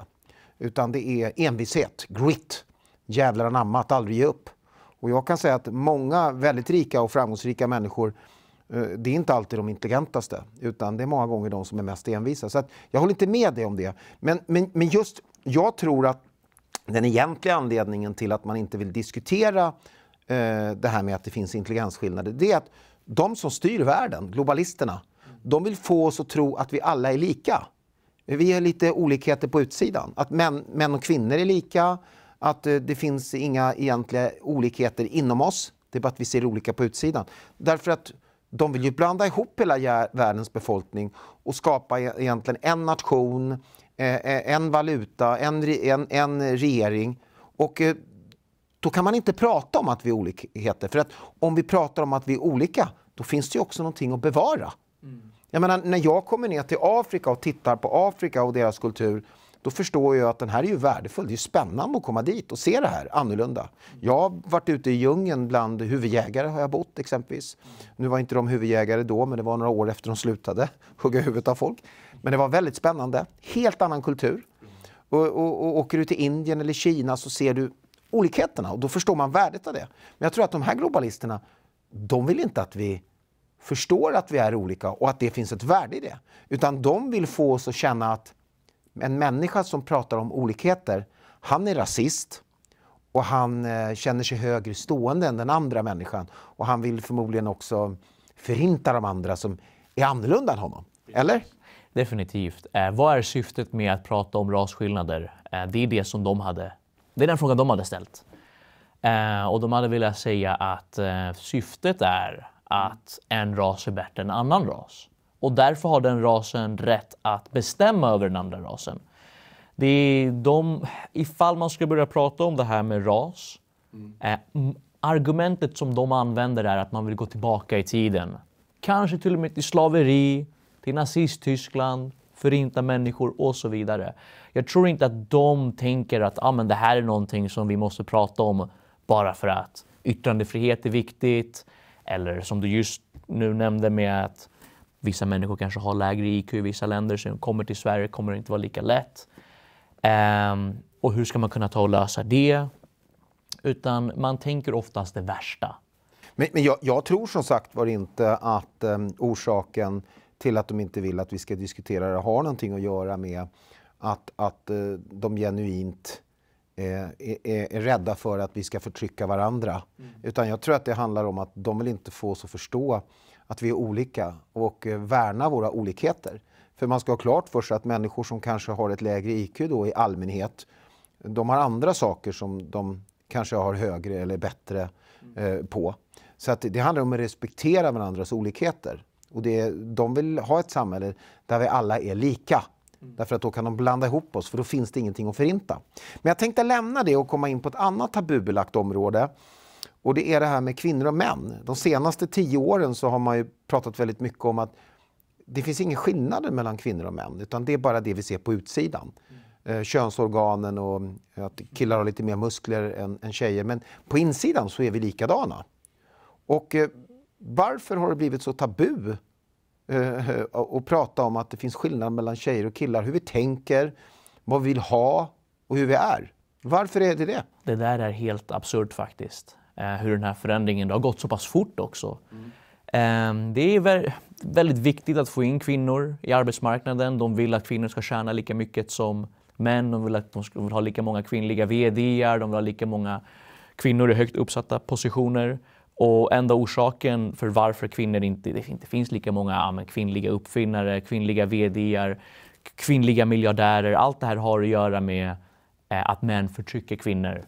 Utan det är envishet, grit, jävlar anamma, att aldrig ge upp. Och jag kan säga att många väldigt rika och framgångsrika människor eh, det är inte alltid de intelligentaste, utan det är många gånger de som är mest envisa. Så jag håller inte med dig om det. Men, men, men just, jag tror att den egentliga anledningen till att man inte vill diskutera eh, det här med att det finns intelligensskillnader, det är att de som styr världen, globalisterna, de vill få oss att tro att vi alla är lika. Vi har lite olikheter på utsidan. Att män, män och kvinnor är lika, att eh, det finns inga egentliga olikheter inom oss. Det är bara att vi ser olika på utsidan. Därför att de vill ju blanda ihop hela världens befolkning och skapa e, egentligen en nation, eh, eh, en valuta, en, en, en regering. Och då kan man inte prata om att vi är olikheter. För att om vi pratar om att vi är olika, då finns det ju också någonting att bevara. Mm. Jag menar, när jag kommer ner till Afrika och tittar på Afrika och deras kultur då förstår jag att den här är ju värdefull. Det är spännande att komma dit och se det här annorlunda. Jag har varit ute i djungeln bland huvudjägare har jag bott exempelvis. Nu var inte de huvudjägare då, men det var några år efter de slutade hugga huvudet av folk. Men det var väldigt spännande. Helt annan kultur. Och, och, och åker du till Indien eller Kina så ser du olikheterna och då förstår man värdet av det. Men jag tror att de här globalisterna, de vill inte att vi förstår att vi är olika och att det finns ett värde i det. Utan de vill få oss att känna att en människa som pratar om olikheter, han är rasist och han eh, känner sig högre stående än den andra människan. Och han vill förmodligen också förinta de andra som är annorlunda än honom. Eller? Definitivt. Eh, vad är syftet med att prata om rasskillnader? Eh, det är det som de hade. Det är den frågan de hade ställt. Eh, och de hade velat säga att eh, syftet är att en ras är bättre än en annan ras. Och därför har den rasen rätt att bestämma över den andra rasen. Det är de, ifall man ska börja prata om det här med ras, mm. eh, argumentet som de använder är att man vill gå tillbaka i tiden. Kanske till och med till slaveri, till nazisttyskland, förinta människor och så vidare. Jag tror inte att de tänker att ah, men det här är någonting som vi måste prata om bara för att yttrandefrihet är viktigt, eller som du just nu nämnde med att vissa människor kanske har lägre IQ i vissa länder, så kommer till Sverige kommer det inte vara lika lätt. Um, och hur ska man kunna ta och lösa det? Utan man tänker oftast det värsta. Men, men jag, jag, tror som sagt var inte att um, orsaken till att de inte vill att vi ska diskutera det har någonting att göra med att, att uh, de genuint Eh, är, är, rädda för att vi ska förtrycka varandra. Mm. Utan jag tror att det handlar om att de vill inte få oss att förstå att vi är olika och eh, värna våra olikheter. För man ska ha klart för sig att människor som kanske har ett lägre IQ då i allmänhet, de har andra saker som de kanske har högre eller bättre mm. eh, på. Så att det handlar om att respektera varandras olikheter. Och det, de vill ha ett samhälle där vi alla är lika. Mm. Därför att då kan de blanda ihop oss, för då finns det ingenting att förinta. Men jag tänkte lämna det och komma in på ett annat tabubelagt område. Och det är det här med kvinnor och män. De senaste tio åren så har man ju pratat väldigt mycket om att det finns ingen skillnad mellan kvinnor och män, utan det är bara det vi ser på utsidan. Mm. Eh, könsorganen och att killar har lite mer muskler än, än tjejer. Men på insidan så är vi likadana. Och eh, varför har det blivit så tabu Eh, och prata om att det finns skillnad mellan tjejer och killar. Hur vi tänker, vad vi vill ha och hur vi är. Varför är det det? Det där är helt absurt faktiskt. Eh, hur den här förändringen, har gått så pass fort också. Mm. Det är väldigt viktigt att få in kvinnor i arbetsmarknaden. De vill att kvinnor ska tjäna lika mycket som män. De vill att de ska ha lika många kvinnliga vd. De vill ha lika många kvinnor i högt uppsatta positioner. Och enda orsaken för varför kvinnor inte, det inte finns lika många ja, kvinnliga uppfinnare, kvinnliga VDR, kvinnliga miljardärer. Allt det här har att göra med eh, att män förtrycker kvinnor.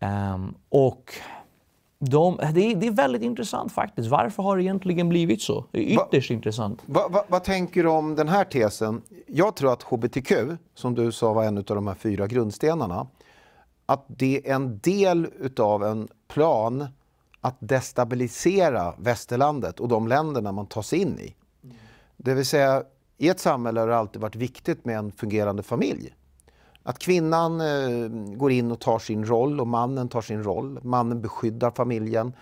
Mm. Um, och de, det, är, det, är, väldigt intressant faktiskt. Varför har det egentligen blivit så? Det är ytterst va, intressant. Va, va, vad tänker du om den här tesen? Jag tror att hbtq, som du sa var en av de här fyra grundstenarna, att det är en del utav en plan att destabilisera västerlandet och de länderna man tar sig in i. Det vill säga, i ett samhälle har det alltid varit viktigt med en fungerande familj. Att kvinnan eh, går in och tar sin roll och mannen tar sin roll. Mannen beskyddar familjen.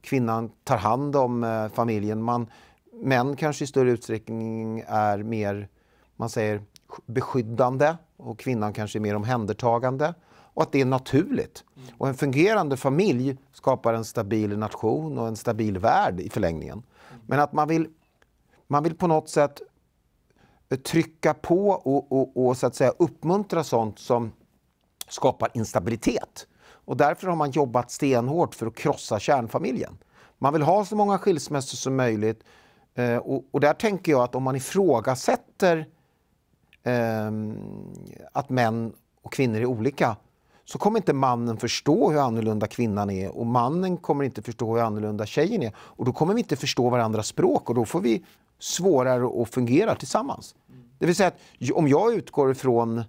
Kvinnan tar hand om eh, familjen. Man, män kanske i större utsträckning är mer, man säger, beskyddande och kvinnan kanske är mer omhändertagande och att det är naturligt. Och en fungerande familj skapar en stabil nation och en stabil värld i förlängningen. Men att man vill, man vill på något sätt trycka på och, och, och så att säga uppmuntra sånt som skapar instabilitet. Och därför har man jobbat stenhårt för att krossa kärnfamiljen. Man vill ha så många skilsmässor som möjligt. Eh, och, och, där tänker jag att om man ifrågasätter eh, att män och kvinnor är olika så kommer inte mannen förstå hur annorlunda kvinnan är och mannen kommer inte förstå hur annorlunda tjejen är. Och då kommer vi inte förstå varandras språk och då får vi svårare att fungera tillsammans. Det vill säga att om jag utgår ifrån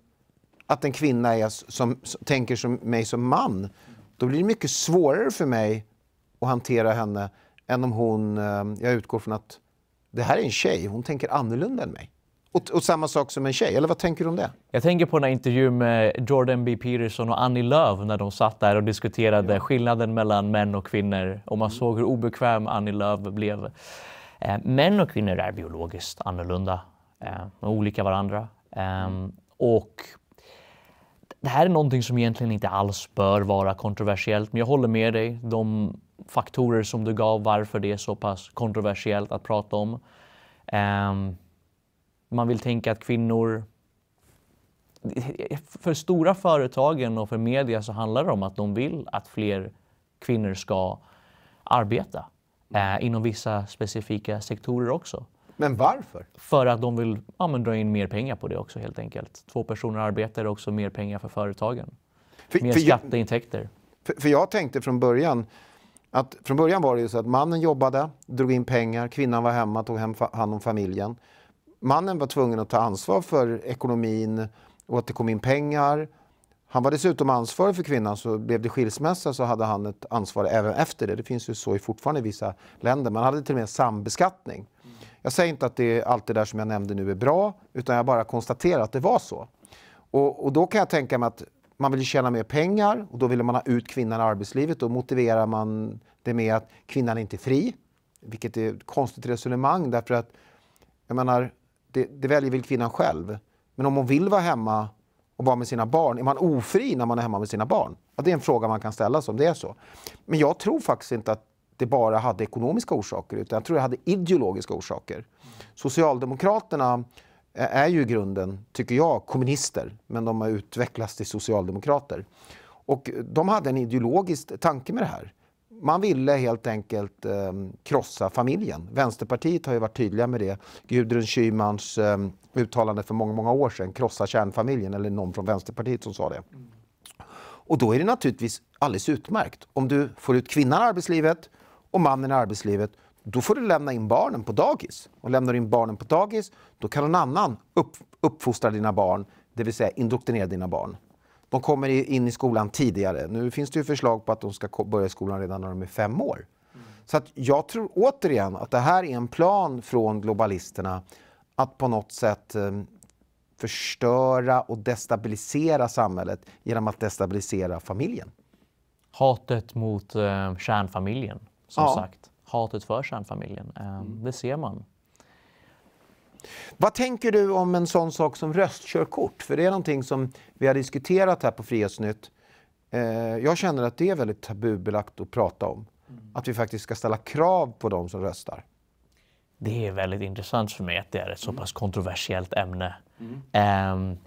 att en kvinna är som, som tänker som mig som man, då blir det mycket svårare för mig att hantera henne än om hon, eh, jag utgår från att det här är en tjej, hon tänker annorlunda än mig. Och, och, samma sak som en tjej, eller vad tänker du om det? Jag tänker på den här intervjun med Jordan B Peterson och Annie Lööf när de satt där och diskuterade ja. skillnaden mellan män och kvinnor och man mm. såg hur obekväm Annie Lööf blev. Eh, män och kvinnor är biologiskt annorlunda, eh, olika varandra. Eh, och det här är någonting som egentligen inte alls bör vara kontroversiellt, men jag håller med dig. De faktorer som du gav varför det är så pass kontroversiellt att prata om. Um, man vill tänka att kvinnor... För stora företagen och för media så handlar det om att de vill att fler kvinnor ska arbeta eh, inom vissa specifika sektorer också. Men varför? För att de vill ja, men dra in mer pengar på det också helt enkelt. Två personer arbetar också mer pengar för företagen. För, mer för skatteintäkter. Jag, för, för, jag tänkte från början att från början var det ju så att mannen jobbade, drog in pengar, kvinnan var hemma, tog hem hand om familjen mannen var tvungen att ta ansvar för ekonomin och att det kom in pengar. Han var dessutom ansvarig för kvinnan, så blev det skilsmässa så hade han ett ansvar även efter det. Det finns ju så i fortfarande i vissa länder. Man hade till och med sambeskattning. Jag säger inte att det, allt det där som jag nämnde nu är bra, utan jag bara konstaterar att det var så. Och, och då kan jag tänka mig att man vill tjäna mer pengar och då vill man ha ut kvinnan i arbetslivet. Då motiverar man det med att kvinnan inte är fri, vilket är ett konstigt resonemang därför att jag menar, det, det väljer väl kvinnan själv. Men om hon vill vara hemma och vara med sina barn, är man ofri när man är hemma med sina barn? Ja, det är en fråga man kan ställa sig om det är så. Men jag tror faktiskt inte att det bara hade ekonomiska orsaker, utan jag tror det hade ideologiska orsaker. Socialdemokraterna är ju i grunden, tycker jag, kommunister, men de har utvecklats till socialdemokrater. Och de hade en ideologisk tanke med det här man ville helt enkelt eh, krossa familjen. Vänsterpartiet har ju varit tydliga med det. Gudrun Schymans eh, uttalande för många, många år sedan, krossa kärnfamiljen, eller någon från Vänsterpartiet som sa det. Och då är det naturligtvis alldeles utmärkt. Om du får ut kvinnan i arbetslivet och mannen i arbetslivet, då får du lämna in barnen på dagis. Och lämnar du in barnen på dagis, då kan någon annan upp, uppfostra dina barn, det vill säga indoktrinera dina barn. De kommer in i skolan tidigare. Nu finns det ju förslag på att de ska börja skolan redan när de är fem år. Mm. Så att jag tror återigen att det här är en plan från globalisterna att på något sätt ehm, förstöra och destabilisera samhället genom att destabilisera familjen. Hatet mot eh, kärnfamiljen, som ja. sagt. Hatet för kärnfamiljen, eh, mm. det ser man vad tänker du om en sån sak som röstkörkort? För det är någonting som vi har diskuterat här på Frihetsnytt. Eh, jag känner att det är väldigt tabubelagt att prata om. Mm. Att vi faktiskt ska ställa krav på de som röstar. Det är väldigt intressant för mig att det är ett så mm. pass kontroversiellt ämne. Mm. Ehm,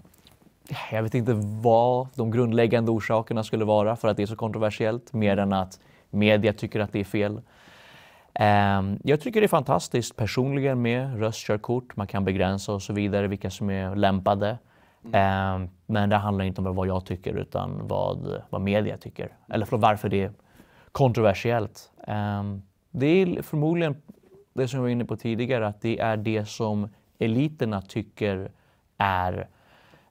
jag vet inte vad de grundläggande orsakerna skulle vara för att det är så kontroversiellt, mer mm. än att media tycker att det är fel. Ehm, jag tycker det är fantastiskt personligen med röstkörkort. Man kan begränsa och så vidare vilka som är lämpade. Mm. Ehm, men det handlar inte om vad jag tycker utan vad, vad media tycker. Eller förlåt, varför det är kontroversiellt. Ehm, det är förmodligen det som jag var inne på tidigare, att det är det som eliterna tycker är...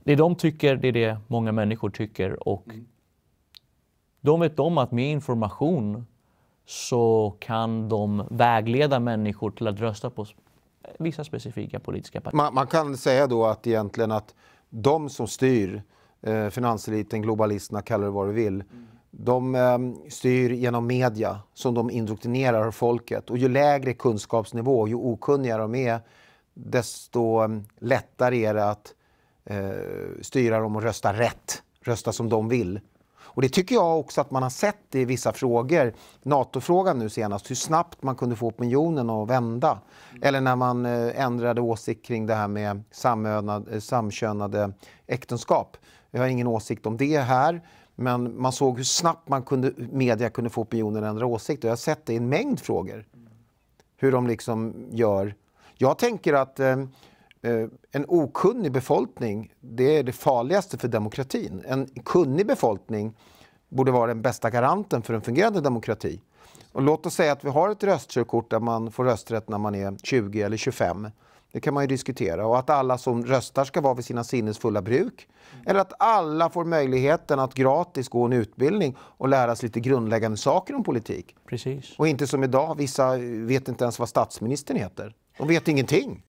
Det de tycker, det är det många människor tycker. Och mm. De vet om att med information så kan de vägleda människor till att rösta på vissa specifika politiska partier. Man, man kan säga då att egentligen att de som styr, eh, finanseliten, globalisterna, kallar det vad du vill, mm. De eh, styr genom media som de indoktrinerar folket. Och ju lägre kunskapsnivå, ju okunnigare de är, desto eh, lättare är det att eh, styra dem och rösta rätt, rösta som de vill. Och det tycker jag också att man har sett i vissa frågor, NATO-frågan nu senast, hur snabbt man kunde få opinionen att vända. Mm. Eller när man eh, ändrade åsikt kring det här med samönad, eh, samkönade äktenskap. Jag har ingen åsikt om det här. Men man såg hur snabbt man kunde, media kunde få opinionen att ändra åsikt. Och jag har sett det i en mängd frågor. Mm. Hur de liksom gör. Jag tänker att eh, Eh, en okunnig befolkning, det är det farligaste för demokratin. En kunnig befolkning borde vara den bästa garanten för en fungerande demokrati. Och låt oss säga att vi har ett röstkörkort där man får rösträtt när man är 20 eller 25. Det kan man ju diskutera. Och att alla som röstar ska vara vid sina sinnesfulla bruk. Eller att alla får möjligheten att gratis gå en utbildning och lära sig lite grundläggande saker om politik. Precis. Och inte som idag, vissa vet inte ens vad statsministern heter. De vet ingenting.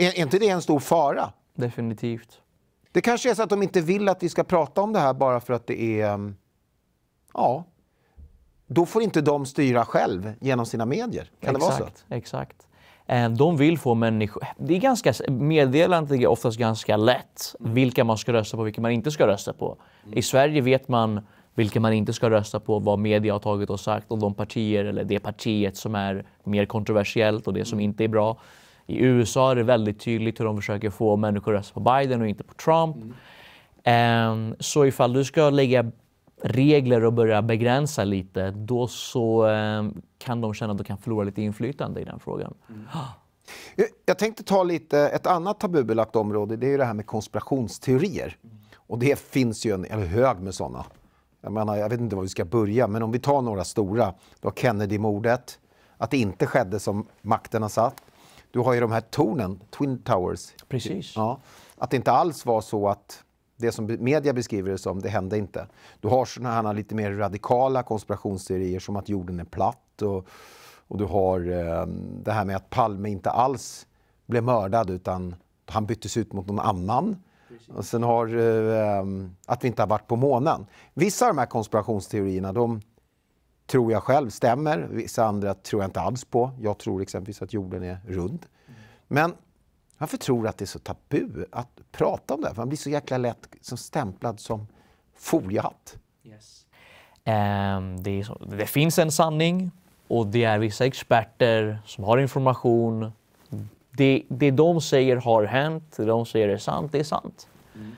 Är, är inte det en stor fara? Definitivt. Det kanske är så att de inte vill att vi ska prata om det här bara för att det är... Mm, ja. Då får inte de styra själv genom sina medier. Kan exakt, det vara så? Exakt. Eh, de vill få människor... Det är ganska, meddelandet är oftast ganska lätt vilka man ska rösta på och vilka man inte ska rösta på. I Sverige vet man vilka man inte ska rösta på, vad media har tagit och sagt och de partier eller det partiet som är mer kontroversiellt och det som inte är bra. I USA är det väldigt tydligt hur de försöker få människor att rösta på Biden och inte på Trump. Mm. Ehm, så ifall du ska lägga regler och börja begränsa lite, då så ehm, kan de känna att de kan förlora lite inflytande i den frågan. Mm. Ah! Jag tänkte ta lite ett annat tabubelagt område, det är ju det här med konspirationsteorier. Mm. Och det finns ju en, en hög med sådana. Jag, menar, jag vet inte var vi ska börja, men om vi tar några stora. Du Kennedy-mordet, att det inte skedde som makten har satt du har ju de här tornen, Twin Towers. Precis. Ja, att det inte alls var så att det som media beskriver det som, det hände inte. Du har sådana här lite mer radikala konspirationsteorier som att jorden är platt och, och du har eh, det här med att Palme inte alls blev mördad utan han byttes ut mot någon annan. Och sen har eh, ehm, att vi inte har varit på månen. Vissa av de här konspirationsteorierna de, tror jag själv stämmer. Vissa andra tror jag inte alls på. Jag tror exempelvis att jorden är rund. Men varför tror du att det är så tabu att prata om det här? För man blir så jäkla lätt som stämplad som foliehatt. Yes. Um, det, så, det finns en sanning och det är vissa experter som har information. Det, det de säger har hänt, det de säger är sant, det är sant. Mm.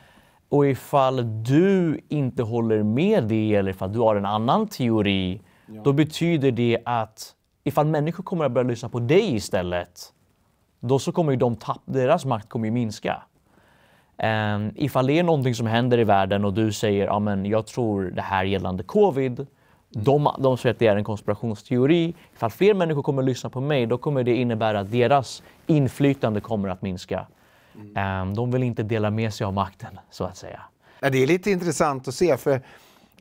Och ifall du inte håller med det eller ifall du har en annan teori ja. då betyder det att ifall människor kommer att börja lyssna på dig istället, då så kommer ju de tapp, deras makt kommer ju minska. Um, ifall det är någonting som händer i världen och du säger ja men jag tror det här gällande covid, de, de säger att det är en konspirationsteori. Ifall fler människor kommer att lyssna på mig, då kommer det innebära att deras inflytande kommer att minska. Um, de vill inte dela med sig av makten, så att säga. Det är lite intressant att se, för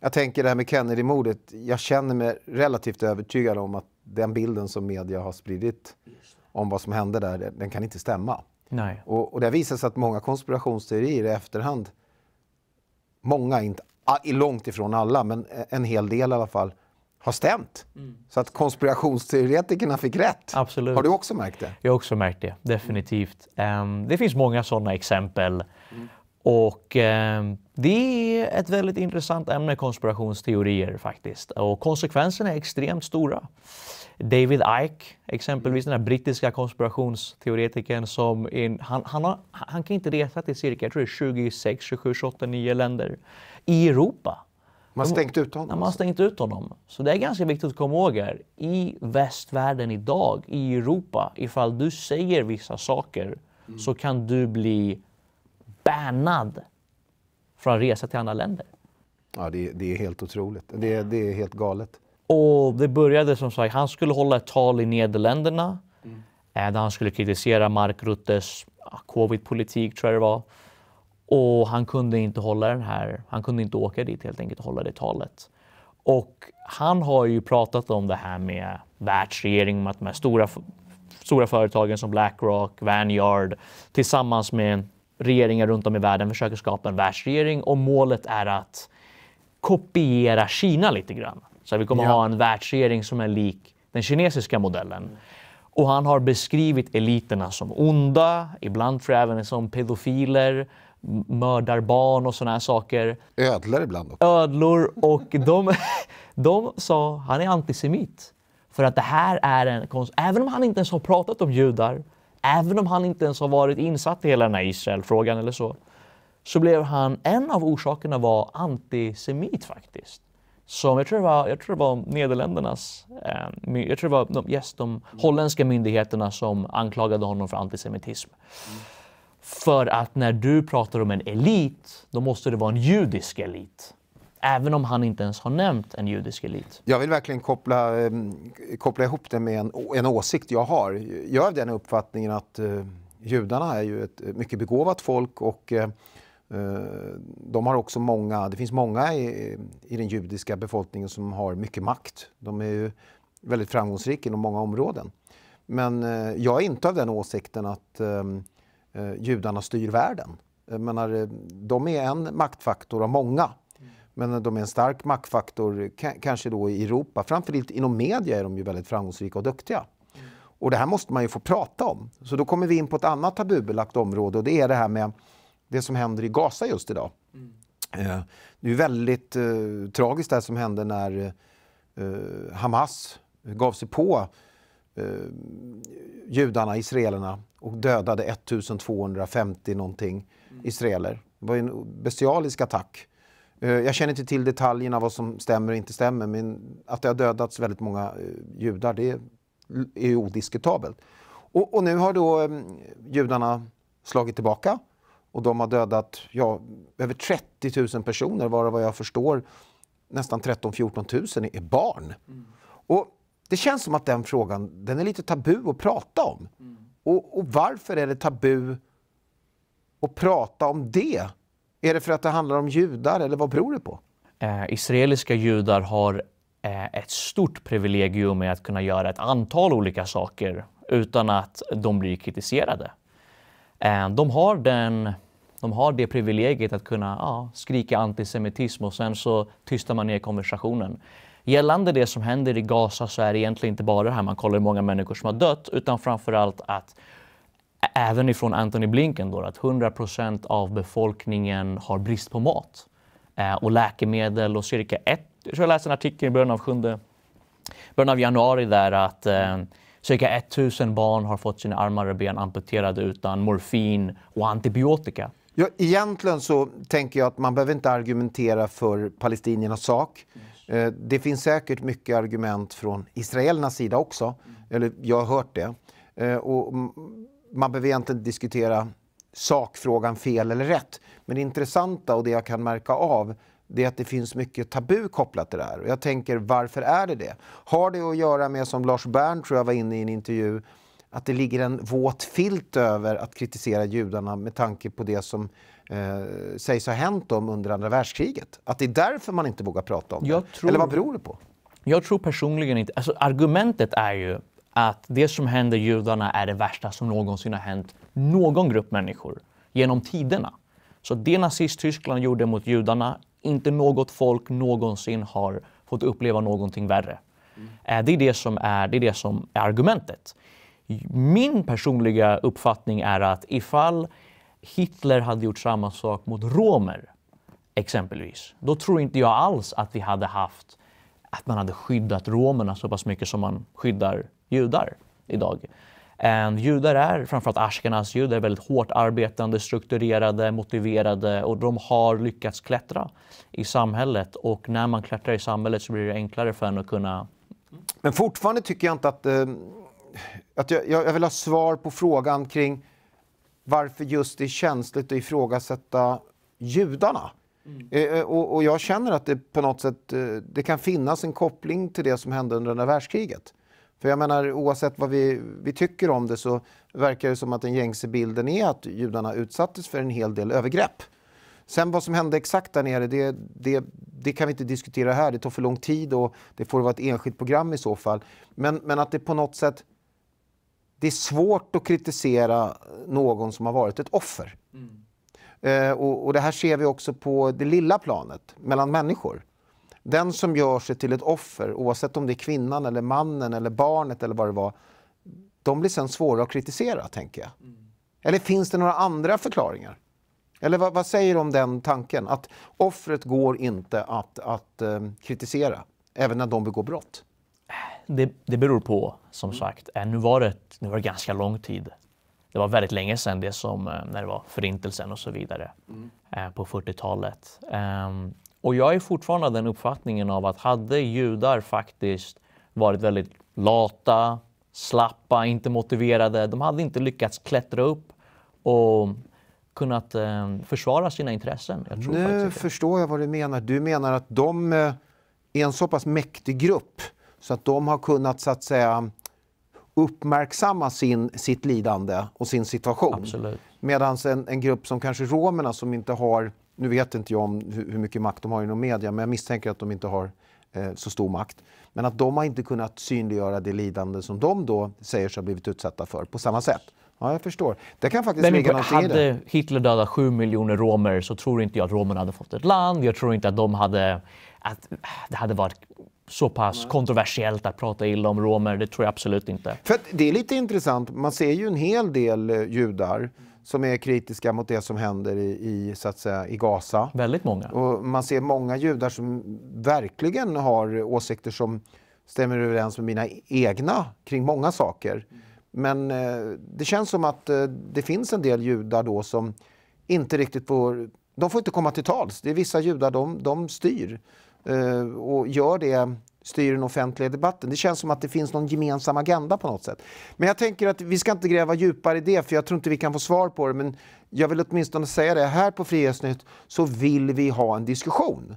jag tänker det här med Kennedy-mordet. Jag känner mig relativt övertygad om att den bilden som media har spridit om vad som hände där, den kan inte stämma. Nej. Och, och det visar sig att många konspirationsteorier i efterhand, många, inte, långt ifrån alla, men en hel del i alla fall, har stämt. Mm. Så att konspirationsteoretikerna fick rätt. Absolut. Har du också märkt det? Jag har också märkt det, definitivt. Um, det finns många sådana exempel. Mm. Och eh, det är ett väldigt intressant ämne, konspirationsteorier faktiskt. Och konsekvenserna är extremt stora. David Icke, exempelvis den här brittiska konspirationsteoretikern som in, han, han, har, han, kan inte resa till cirka jag tror det är 26, 27, 28, 9 länder i Europa. Man har stängt ut honom? Ja, man har alltså. stängt ut honom. Så det är ganska viktigt att komma ihåg här. I västvärlden idag, i Europa, ifall du säger vissa saker mm. så kan du bli bannad från resa till andra länder. Ja, det, det är helt otroligt. Det, det, är helt galet. Och det började som sagt, han skulle hålla ett tal i Nederländerna mm. där han skulle kritisera Mark Ruttes covid-politik, tror jag det var. Och han kunde inte hålla den här, han kunde inte åka dit helt enkelt och hålla det talet. Och han har ju pratat om det här med världsregeringen, med de här stora, stora företagen som Blackrock, Vanyard tillsammans med regeringar runt om i världen försöker skapa en världsregering och målet är att kopiera Kina lite grann. Så vi kommer ja. ha en världsregering som är lik den kinesiska modellen. Och han har beskrivit eliterna som onda, ibland tror jag även som pedofiler, mördar barn och sådana här saker. Ödlor ibland också. Ödlor. Och de, de sa han är antisemit. För att det här är en konst... Även om han inte ens har pratat om judar även om han inte ens har varit insatt i hela den här Israelfrågan eller så, så blev han, en av orsakerna var antisemit faktiskt. Som jag tror det var, jag tror det var Nederländernas, eh, jag tror det var de, yes, de holländska myndigheterna som anklagade honom för antisemitism. Mm. För att när du pratar om en elit, då måste det vara en judisk elit även om han inte ens har nämnt en judisk elit. Jag vill verkligen koppla, ehm, koppla ihop det med en, en åsikt jag har. Jag är av den uppfattningen att eh, judarna är ju ett mycket begåvat folk och eh, de har också många, det finns många i, i, den judiska befolkningen som har mycket makt. De är ju väldigt framgångsrika inom många områden. Men eh, jag är inte av den åsikten att ehm, eh, judarna styr världen. menar, eh, de är en maktfaktor av många men de är en stark maktfaktor, kanske då i Europa. Framförallt inom media är de ju väldigt framgångsrika och duktiga. Och det här måste man ju få prata om. Så då kommer vi in på ett annat tabubelagt område och det är det här med det som händer i Gaza just idag. Mm. Eh, det är väldigt eh, tragiskt det som hände när eh, Hamas gav sig på eh, judarna, israelerna och dödade 1250 någonting mm. israeler. Det var en bestialisk attack. Eh, jag känner inte till detaljerna vad som stämmer och inte stämmer men att det har dödats väldigt många eh, judar det är odiskutabelt. Och, och, nu har då ehm, judarna slagit tillbaka och de har dödat ja, över 30 000 personer varav vad jag förstår nästan 13-14 000 är barn. Mm. Och det känns som att den frågan den är lite tabu att prata om. Mm. Och, och varför är det tabu att prata om det är det för att det handlar om judar eller vad beror det på? Eh, israeliska judar har eh, ett stort privilegium med att kunna göra ett antal olika saker utan att de blir kritiserade. Eh, de, har den, de har det privilegiet att kunna ja, skrika antisemitism och sen så tystar man ner konversationen. Gällande det som händer i Gaza så är det egentligen inte bara det här man kollar hur många människor som har dött utan framförallt att även ifrån Anthony Blinken då, att 100 av befolkningen har brist på mat eh, och läkemedel och cirka ett, jag tror jag läste en artikel i början av, sjunde, början av januari där att eh, cirka 1000 barn har fått sina armar och ben amputerade utan morfin och antibiotika. Ja, egentligen så tänker jag att man behöver inte argumentera för palestiniernas sak. Eh, det finns säkert mycket argument från israelernas sida också. Mm. Eller jag har hört det. Eh, och man behöver egentligen inte diskutera sakfrågan fel eller rätt. Men det intressanta och det jag kan märka av det är att det finns mycket tabu kopplat till det här. Och jag tänker, varför är det det? Har det att göra med, som Lars Bern tror jag var inne i en intervju, att det ligger en våt filt över att kritisera judarna med tanke på det som eh, sägs ha hänt dem under andra världskriget? Att det är därför man inte vågar prata om jag det? Tror, Eller vad beror det på? Jag tror personligen inte... Alltså argumentet är ju att det som händer judarna är det värsta som någonsin har hänt någon grupp människor genom tiderna. Så det Nazisttyskland gjorde mot judarna, inte något folk någonsin har fått uppleva någonting värre. Mm. Det, är det, som är, det är det som är argumentet. Min personliga uppfattning är att ifall Hitler hade gjort samma sak mot romer, exempelvis, då tror inte jag alls att vi hade haft att man hade skyddat romerna så pass mycket som man skyddar judar idag. And judar är, framförallt ashkenaz judar, väldigt hårt arbetande, strukturerade, motiverade och de har lyckats klättra i samhället. Och när man klättrar i samhället så blir det enklare för en att kunna... Men fortfarande tycker jag inte att... Eh, att jag, jag, vill ha svar på frågan kring varför just det är känsligt att ifrågasätta judarna. Mm. Eh, eh, och, och, jag känner att det på något sätt eh, det kan finnas en koppling till det som hände under andra världskriget. För jag menar, oavsett vad vi, vi tycker om det så verkar det som att den gängse bilden är att judarna utsattes för en hel del övergrepp. Sen vad som hände exakt där nere, det, det, det, kan vi inte diskutera här. Det tar för lång tid och det får vara ett enskilt program i så fall. Men, men att det på något sätt... Det är svårt att kritisera någon som har varit ett offer. Mm. Eh, och, och, det här ser vi också på det lilla planet, mellan människor. Den som gör sig till ett offer, oavsett om det är kvinnan, eller mannen, eller barnet eller vad det var, de blir sen svåra att kritisera, tänker jag. Mm. Eller finns det några andra förklaringar? Eller vad, vad, säger du om den tanken? Att offret går inte att, att um, kritisera, även när de begår brott? Det, det beror på, som mm. sagt. Eh, nu var, det, nu var det ganska lång tid. Det var väldigt länge sedan det som, eh, när det var Förintelsen och så vidare mm. på 40-talet. Och jag är fortfarande den uppfattningen av att hade judar faktiskt varit väldigt lata, slappa, inte motiverade, de hade inte lyckats klättra upp och kunnat eh, försvara sina intressen. nu förstår jag vad du menar. Du menar att de eh, är en så pass mäktig grupp så att de har kunnat så att säga uppmärksamma sin, sitt lidande och sin situation. Medan en, en grupp som kanske romerna som inte har nu vet inte jag om hur mycket makt de har inom media, men jag misstänker att de inte har eh, så stor makt. Men att de har inte kunnat synliggöra det lidande som de då säger sig ha blivit utsatta för på samma sätt. Ja, jag förstår. Det kan faktiskt Men, ligga någonting hade i det. Hade Hitler dödat sju miljoner romer så tror inte jag att romerna hade fått ett land. Jag tror inte att de hade... Att äh, det hade varit så pass Nej. kontroversiellt att prata illa om romer. Det tror jag absolut inte. För det är lite intressant. Man ser ju en hel del eh, judar som är kritiska mot det som händer i, i, så att säga, i Gaza. Väldigt många. Och man ser många judar som verkligen har åsikter som stämmer överens med mina egna kring många saker. Men eh, det känns som att eh, det finns en del judar då som inte riktigt får... De får inte komma till tals. Det är vissa judar, de, de styr eh, och gör det styr den offentliga debatten. Det känns som att det finns någon gemensam agenda på något sätt. Men jag tänker att vi ska inte gräva djupare i det för jag tror inte vi kan få svar på det. Men jag vill åtminstone säga det, här på Frihetsnytt så vill vi ha en diskussion.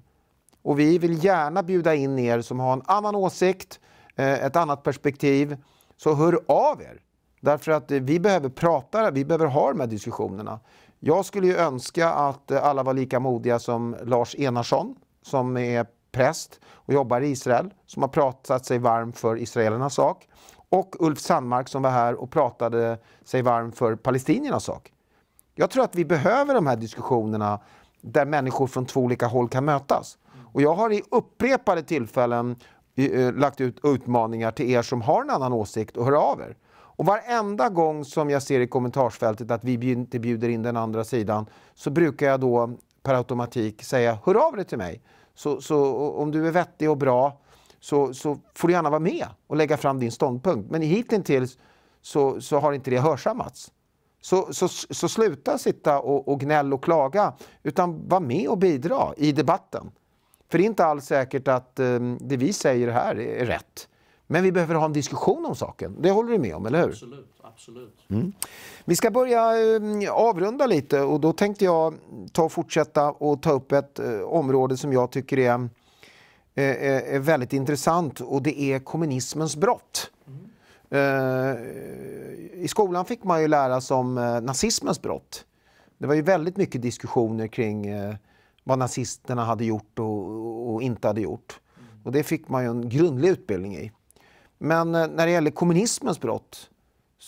Och vi vill gärna bjuda in er som har en annan åsikt, eh, ett annat perspektiv. Så hör av er! Därför att eh, vi behöver prata, vi behöver ha de här diskussionerna. Jag skulle ju önska att eh, alla var lika modiga som Lars Enarsson som är präst och jobbar i Israel som har pratat sig varm för israelernas sak. Och Ulf Sandmark som var här och pratade sig varm för palestiniernas sak. Jag tror att vi behöver de här diskussionerna där människor från två olika håll kan mötas. Och jag har i upprepade tillfällen eh, lagt ut utmaningar till er som har en annan åsikt och hör av er. Och varenda gång som jag ser i kommentarsfältet att vi inte bjuder in den andra sidan så brukar jag då per automatik säga hör av dig till mig så, så om du är vettig och bra så, så, får du gärna vara med och lägga fram din ståndpunkt. Men hittills så, så har inte det hörsammats. Så, så, så sluta sitta och, och gnäll och klaga, utan var med och bidra i debatten. För det är inte alls säkert att eh, det vi säger här är rätt. Men vi behöver ha en diskussion om saken. Det håller du med om, eller hur? Absolut. Absolut. Mm. Vi ska börja ehm, avrunda lite och då tänkte jag ta och fortsätta och ta upp ett eh, område som jag tycker är, eh, eh, är väldigt intressant och det är kommunismens brott. Mm. I skolan fick man ju lära sig om nazismens brott. Det var ju väldigt mycket diskussioner kring vad nazisterna hade gjort och, och inte hade gjort. Mm. Och det fick man ju en grundlig utbildning i. Men när det gäller kommunismens brott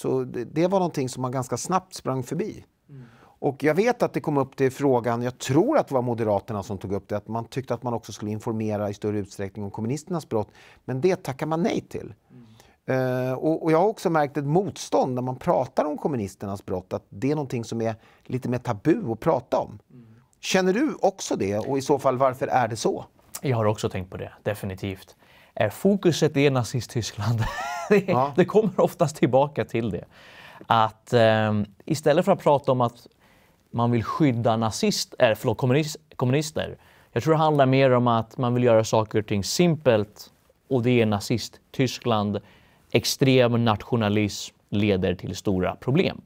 så det, det, var någonting som man ganska snabbt sprang förbi. Mm. Och jag vet att det kom upp till frågan, jag tror att det var Moderaterna som tog upp det, att man tyckte att man också skulle informera i större utsträckning om kommunisternas brott. Men det tackar man nej till. Mm. Uh, och, och, jag har också märkt ett motstånd när man pratar om kommunisternas brott, att det är någonting som är lite mer tabu att prata om. Mm. Känner du också det och i så fall varför är det så? Jag har också tänkt på det, definitivt fokuset är Nazisttyskland. det, ja. det kommer oftast tillbaka till det. Att eh, istället för att prata om att man vill skydda nazister, äh, förlåt, kommunis, kommunister. Jag tror det handlar mer om att man vill göra saker och ting simpelt och det är nazist-Tyskland. Extrem nationalism leder till stora problem.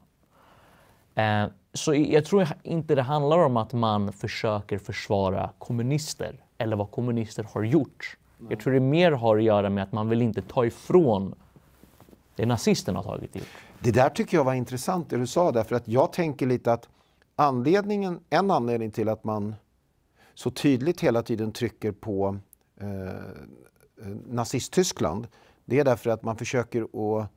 Eh, så jag tror inte det handlar om att man försöker försvara kommunister eller vad kommunister har gjort. Jag tror det mer har att göra med att man vill inte ta ifrån det nazisterna har tagit till. Det där tycker jag var intressant det du sa därför att jag tänker lite att anledningen, en anledning till att man så tydligt hela tiden trycker på eh, Nazisttyskland det är därför att man försöker att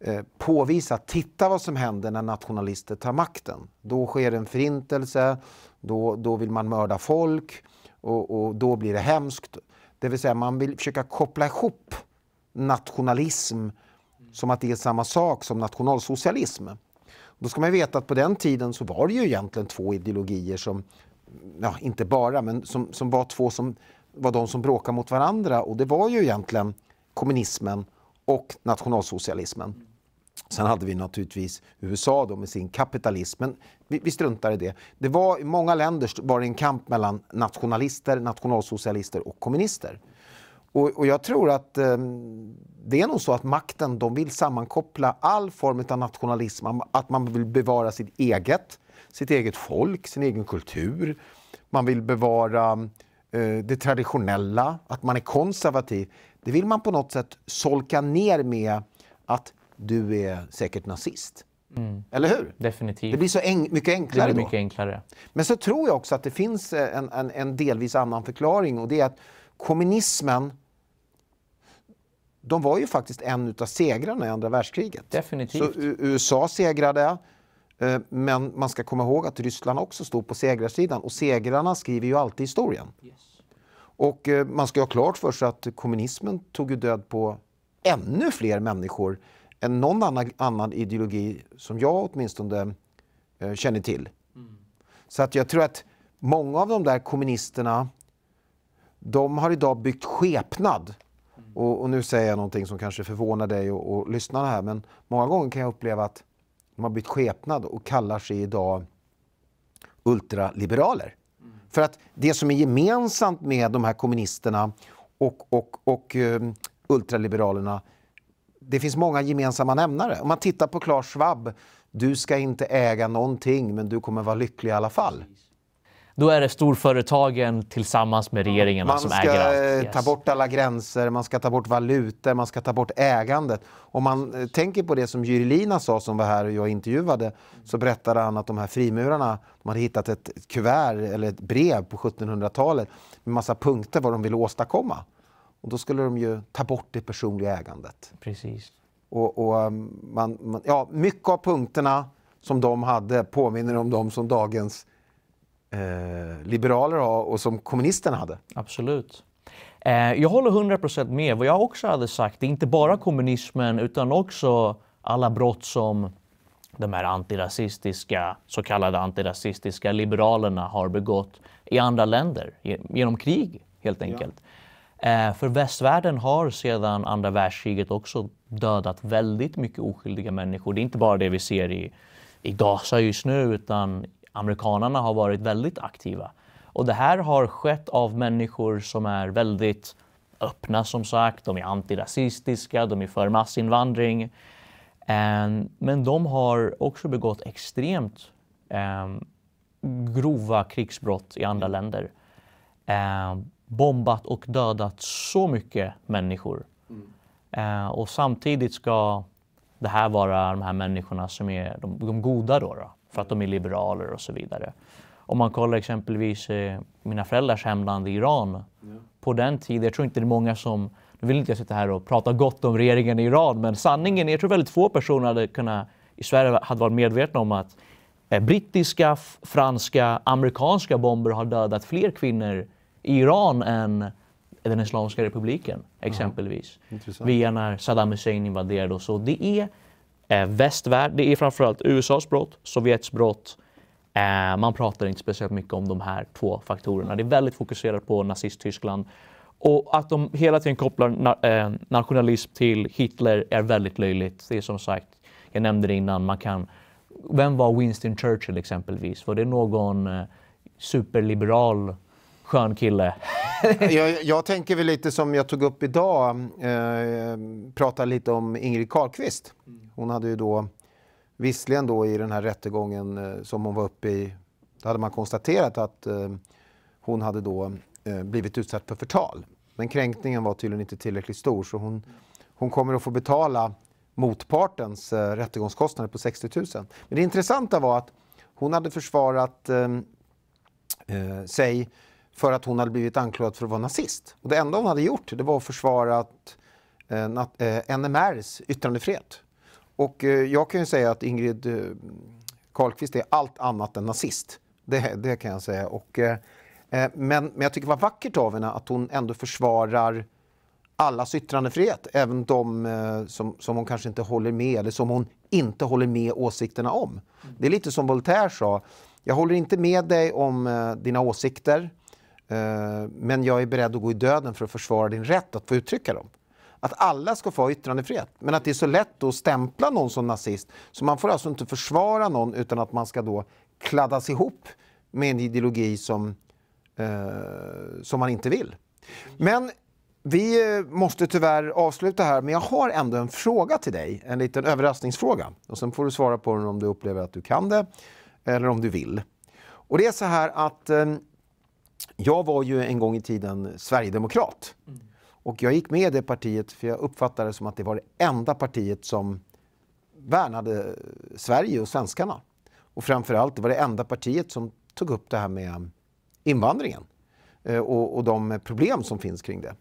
eh, påvisa, titta vad som händer när nationalister tar makten. Då sker en förintelse, då, då vill man mörda folk och, och då blir det hemskt. Det vill säga man vill försöka koppla ihop nationalism som att det är samma sak som nationalsocialism. Då ska man veta att på den tiden så var det ju egentligen två ideologier som, ja, inte bara, men som, som var två som var de som bråkade mot varandra och det var ju egentligen kommunismen och nationalsocialismen. Sen hade vi naturligtvis USA då med sin kapitalism, men vi, vi struntar i det. Det var i många länder var det en kamp mellan nationalister, nationalsocialister och kommunister. Och, och jag tror att eh, det är nog så att makten, de vill sammankoppla all form av nationalism, att man vill bevara sitt eget, sitt eget folk, sin egen kultur. Man vill bevara eh, det traditionella, att man är konservativ. Det vill man på något sätt solka ner med att du är säkert nazist. Mm. Eller hur? Definitivt. Det blir så en mycket enklare det blir mycket då. enklare. Men så tror jag också att det finns eh, en, en, en delvis annan förklaring och det är att kommunismen de var ju faktiskt en av segrarna i andra världskriget. Definitivt. Så USA segrade, eh, men man ska komma ihåg att Ryssland också stod på segrarsidan och segrarna skriver ju alltid historien. Yes. Och eh, man ska ha klart för sig att kommunismen tog död på ännu fler människor än någon annan, annan ideologi som jag åtminstone eh, känner till. Mm. Så att jag tror att många av de där kommunisterna, de har idag byggt skepnad. Mm. Och, och, nu säger jag någonting som kanske förvånar dig och, och lyssnarna här, men många gånger kan jag uppleva att de har bytt skepnad och kallar sig idag ultraliberaler. Mm. För att det som är gemensamt med de här kommunisterna och, och, och um, ultraliberalerna det finns många gemensamma nämnare. Om man tittar på Klaus Schwab, du ska inte äga någonting men du kommer vara lycklig i alla fall. Då är det storföretagen tillsammans med regeringen som äger allt. Man eh, ska ta bort alla gränser, man ska ta bort valutor, man ska ta bort ägandet. Om man eh, tänker på det som Jyrilina sa som var här och jag intervjuade så berättade han att de här frimurarna de hade hittat ett kuvert eller ett brev på 1700-talet med massa punkter vad de ville åstadkomma. Och då skulle de ju ta bort det personliga ägandet. Precis. Och, och um, man, man, ja, mycket av punkterna som de hade påminner om de som dagens eh, liberaler har och som kommunisterna hade. Absolut. Eh, jag håller 100% med. Vad jag också hade sagt, det är inte bara kommunismen utan också alla brott som de här antirasistiska, så kallade antirasistiska liberalerna har begått i andra länder genom krig helt enkelt. Ja. Eh, för västvärlden har sedan andra världskriget också dödat väldigt mycket oskyldiga människor. Det är inte bara det vi ser i, i Gaza just nu utan amerikanerna har varit väldigt aktiva. Och det här har skett av människor som är väldigt öppna som sagt, de är antirasistiska, de är för massinvandring. Ehm, men de har också begått extremt ehm, grova krigsbrott i andra länder. Ehm, bombat och dödat så mycket människor. Mm. Eh, och samtidigt ska det här vara de här människorna som är de, de goda då, då, för att de är liberaler och så vidare. Om man kollar exempelvis eh, mina föräldrars hemland Iran. Mm. På den tiden, jag tror inte det är många som, nu vill inte jag sitta här och prata gott om regeringen i Iran, men sanningen är, jag tror väldigt få personer hade kunnat, i Sverige hade varit medvetna om att eh, brittiska, franska, amerikanska bomber har dödat fler kvinnor Iran än den Islamiska republiken exempelvis. Ja, via när Saddam Hussein invaderade och så. Det är eh, västvärld, det är framförallt USAs brott, Sovjets brott. Eh, man pratar inte speciellt mycket om de här två faktorerna. Det är väldigt fokuserat på nazisttyskland Och att de hela tiden kopplar na eh, nationalism till Hitler är väldigt löjligt. Det är som sagt, jag nämnde det innan, man kan... Vem var Winston Churchill exempelvis? Var det någon eh, superliberal skön kille. jag, jag, tänker väl lite som jag tog upp idag, eh, prata lite om Ingrid Carlqvist. Hon hade ju då, visserligen då i den här rättegången eh, som hon var uppe i, då hade man konstaterat att eh, hon hade då eh, blivit utsatt för förtal. Men kränkningen var tydligen inte tillräckligt stor så hon, hon kommer att få betala motpartens eh, rättegångskostnader på 60 000. Men det intressanta var att hon hade försvarat eh, eh sig för att hon hade blivit anklagad för att vara nazist. Och det enda hon hade gjort det var att försvara eh, NMRs eh, yttrandefrihet. Och eh, jag kan ju säga att Ingrid eh, Carlqvist är allt annat än nazist. Det, det kan jag säga. Och, eh, eh, men, men jag tycker det var vackert av henne att hon ändå försvarar allas yttrandefrihet, även de som, som hon kanske inte håller med eller som hon inte håller med åsikterna om. Det är lite som Voltaire sa, jag håller inte med dig om dina åsikter, Eh, men jag är beredd att gå i döden för att försvara din rätt att få uttrycka dem. Att alla ska få ha yttrandefrihet, men att det är så lätt att stämpla någon som nazist. Så man får alltså inte försvara någon utan att man ska då kladdas ihop med en ideologi som, eh, som man inte vill. Men vi eh, måste tyvärr avsluta här, men jag har ändå en fråga till dig. En liten överraskningsfråga. Och sen får du svara på den om du upplever att du kan det eller om du vill. Och det är så här att jag var ju en gång i tiden sverigedemokrat. Mm. Och jag gick med i det partiet för jag uppfattade det som att det var det enda partiet som värnade Sverige och svenskarna. Och framförallt, det var det enda partiet som tog upp det här med invandringen eh, och, och de problem som finns kring det.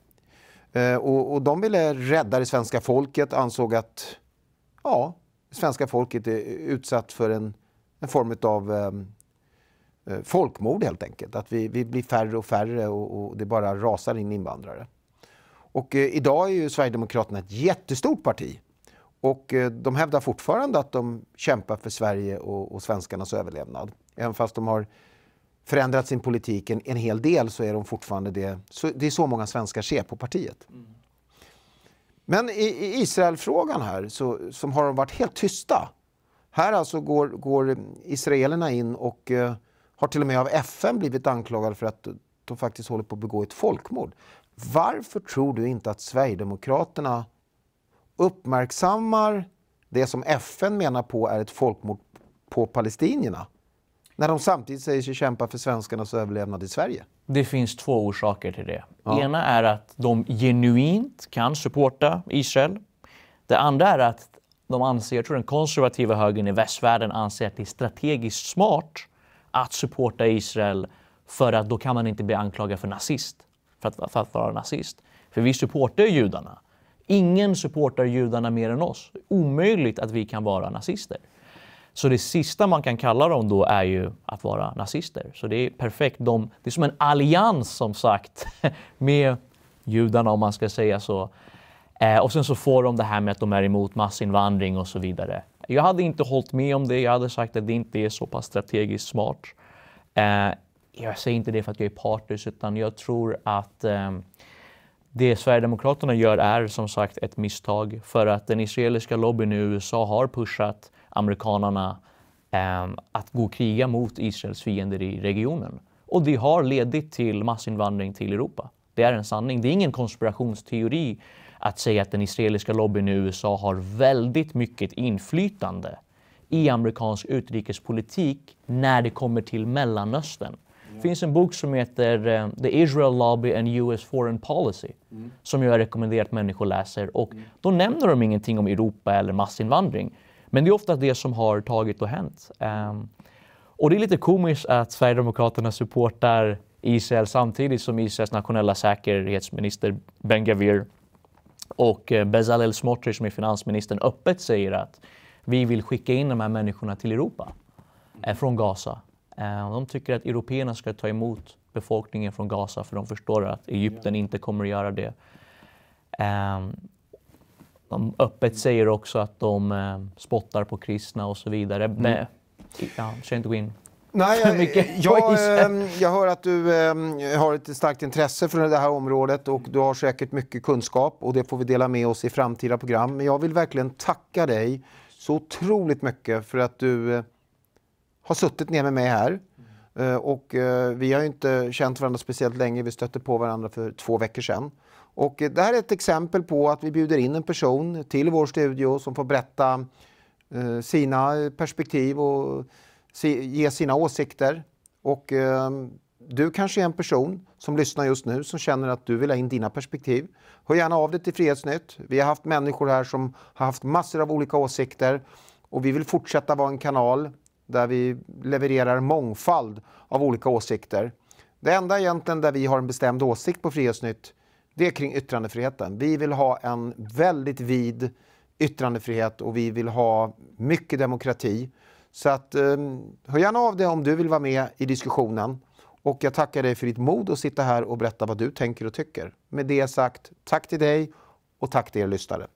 Eh, och, och, de ville rädda det svenska folket, ansåg att ja, svenska folket är utsatt för en, en form av um, Eh, folkmord helt enkelt. Att vi, vi blir färre och färre och, och det bara rasar in invandrare. Och eh, idag är ju Sverigedemokraterna ett jättestort parti. Och eh, de hävdar fortfarande att de kämpar för Sverige och, och svenskarnas överlevnad. Även fast de har förändrat sin politik en, en hel del så är de fortfarande det. Så, det är så många svenskar ser på partiet. Men i, i Israelfrågan här så som har de varit helt tysta. Här alltså går, går israelerna in och eh, har till och med av FN blivit anklagad för att de faktiskt håller på att begå ett folkmord. Varför tror du inte att Sverigedemokraterna uppmärksammar det som FN menar på är ett folkmord på palestinierna? När de samtidigt säger sig kämpa för svenskarnas överlevnad i Sverige? Det finns två orsaker till det. Ja. Ena är att de genuint kan supporta Israel. Det andra är att de anser, jag tror den konservativa högern i västvärlden anser att det är strategiskt smart att supporta Israel för att då kan man inte bli anklagad för nazist, för att, för att vara nazist. För vi supportar judarna. Ingen supportar judarna mer än oss. Omöjligt att vi kan vara nazister. Så det sista man kan kalla dem då är ju att vara nazister. Så det är perfekt. De, det är som en allians som sagt med judarna om man ska säga så. Eh, och sen så får de det här med att de är emot massinvandring och så vidare. Jag hade inte hållit med om det. Jag hade sagt att det inte är så pass strategiskt smart. Eh, jag säger inte det för att jag är partisk, utan jag tror att eh, det Sverigedemokraterna gör är som sagt ett misstag för att den israeliska lobbyn i USA har pushat amerikanerna eh, att gå och kriga mot Israels fiender i regionen. Och det har ledit till massinvandring till Europa. Det är en sanning. Det är ingen konspirationsteori att säga att den israeliska lobbyn i USA har väldigt mycket inflytande i amerikansk utrikespolitik när det kommer till Mellanöstern. Det finns en bok som heter eh, The Israel Lobby and US Foreign Policy mm. som jag rekommenderar att människor läser. Och mm. Då nämner de ingenting om Europa eller massinvandring. Men det är ofta det som har tagit och hänt. Um, och det är lite komiskt att Sverigedemokraterna supportar Israel samtidigt som Israels nationella säkerhetsminister Ben Gavir och eh, Bezalel Smotrich, som är finansministern, öppet säger att vi vill skicka in de här människorna till Europa eh, från Gaza. Eh, de tycker att européerna ska ta emot befolkningen från Gaza för de förstår att Egypten inte kommer att göra det. Ehm, de öppet säger också att de spottar på kristna och så vidare. Mm. Nej, jag ska inte gå in Nej, eh, jag, mycket ehm, jag, jag hör att du ehm, har ett starkt intresse för det här området och du har säkert mycket kunskap och det får vi dela med oss i framtida program. Men jag vill verkligen tacka dig så otroligt mycket för att du eh, har suttit ner med mig här. Eh, och vi har inte känt varandra speciellt länge, vi stötte på varandra för två veckor sedan. Och det här är ett exempel på att vi bjuder in en person till vår studio som får berätta sina perspektiv och ge sina åsikter. Och eh, du kanske är en person som lyssnar just nu som känner att du vill ha in dina perspektiv. Hör gärna av dig till Frihetsnytt. Vi har haft människor här som har haft massor av olika åsikter och vi vill fortsätta vara en kanal där vi levererar mångfald av olika åsikter. Det enda egentligen där vi har en bestämd åsikt på Frihetsnytt det är kring yttrandefriheten. Vi vill ha en väldigt vid yttrandefrihet och vi vill ha mycket demokrati. Så att, ehm, hör gärna av dig om du vill vara med i diskussionen. Och jag tackar dig för ditt mod att sitta här och berätta vad du tänker och tycker. Med det sagt, tack till dig och tack till er lyssnare.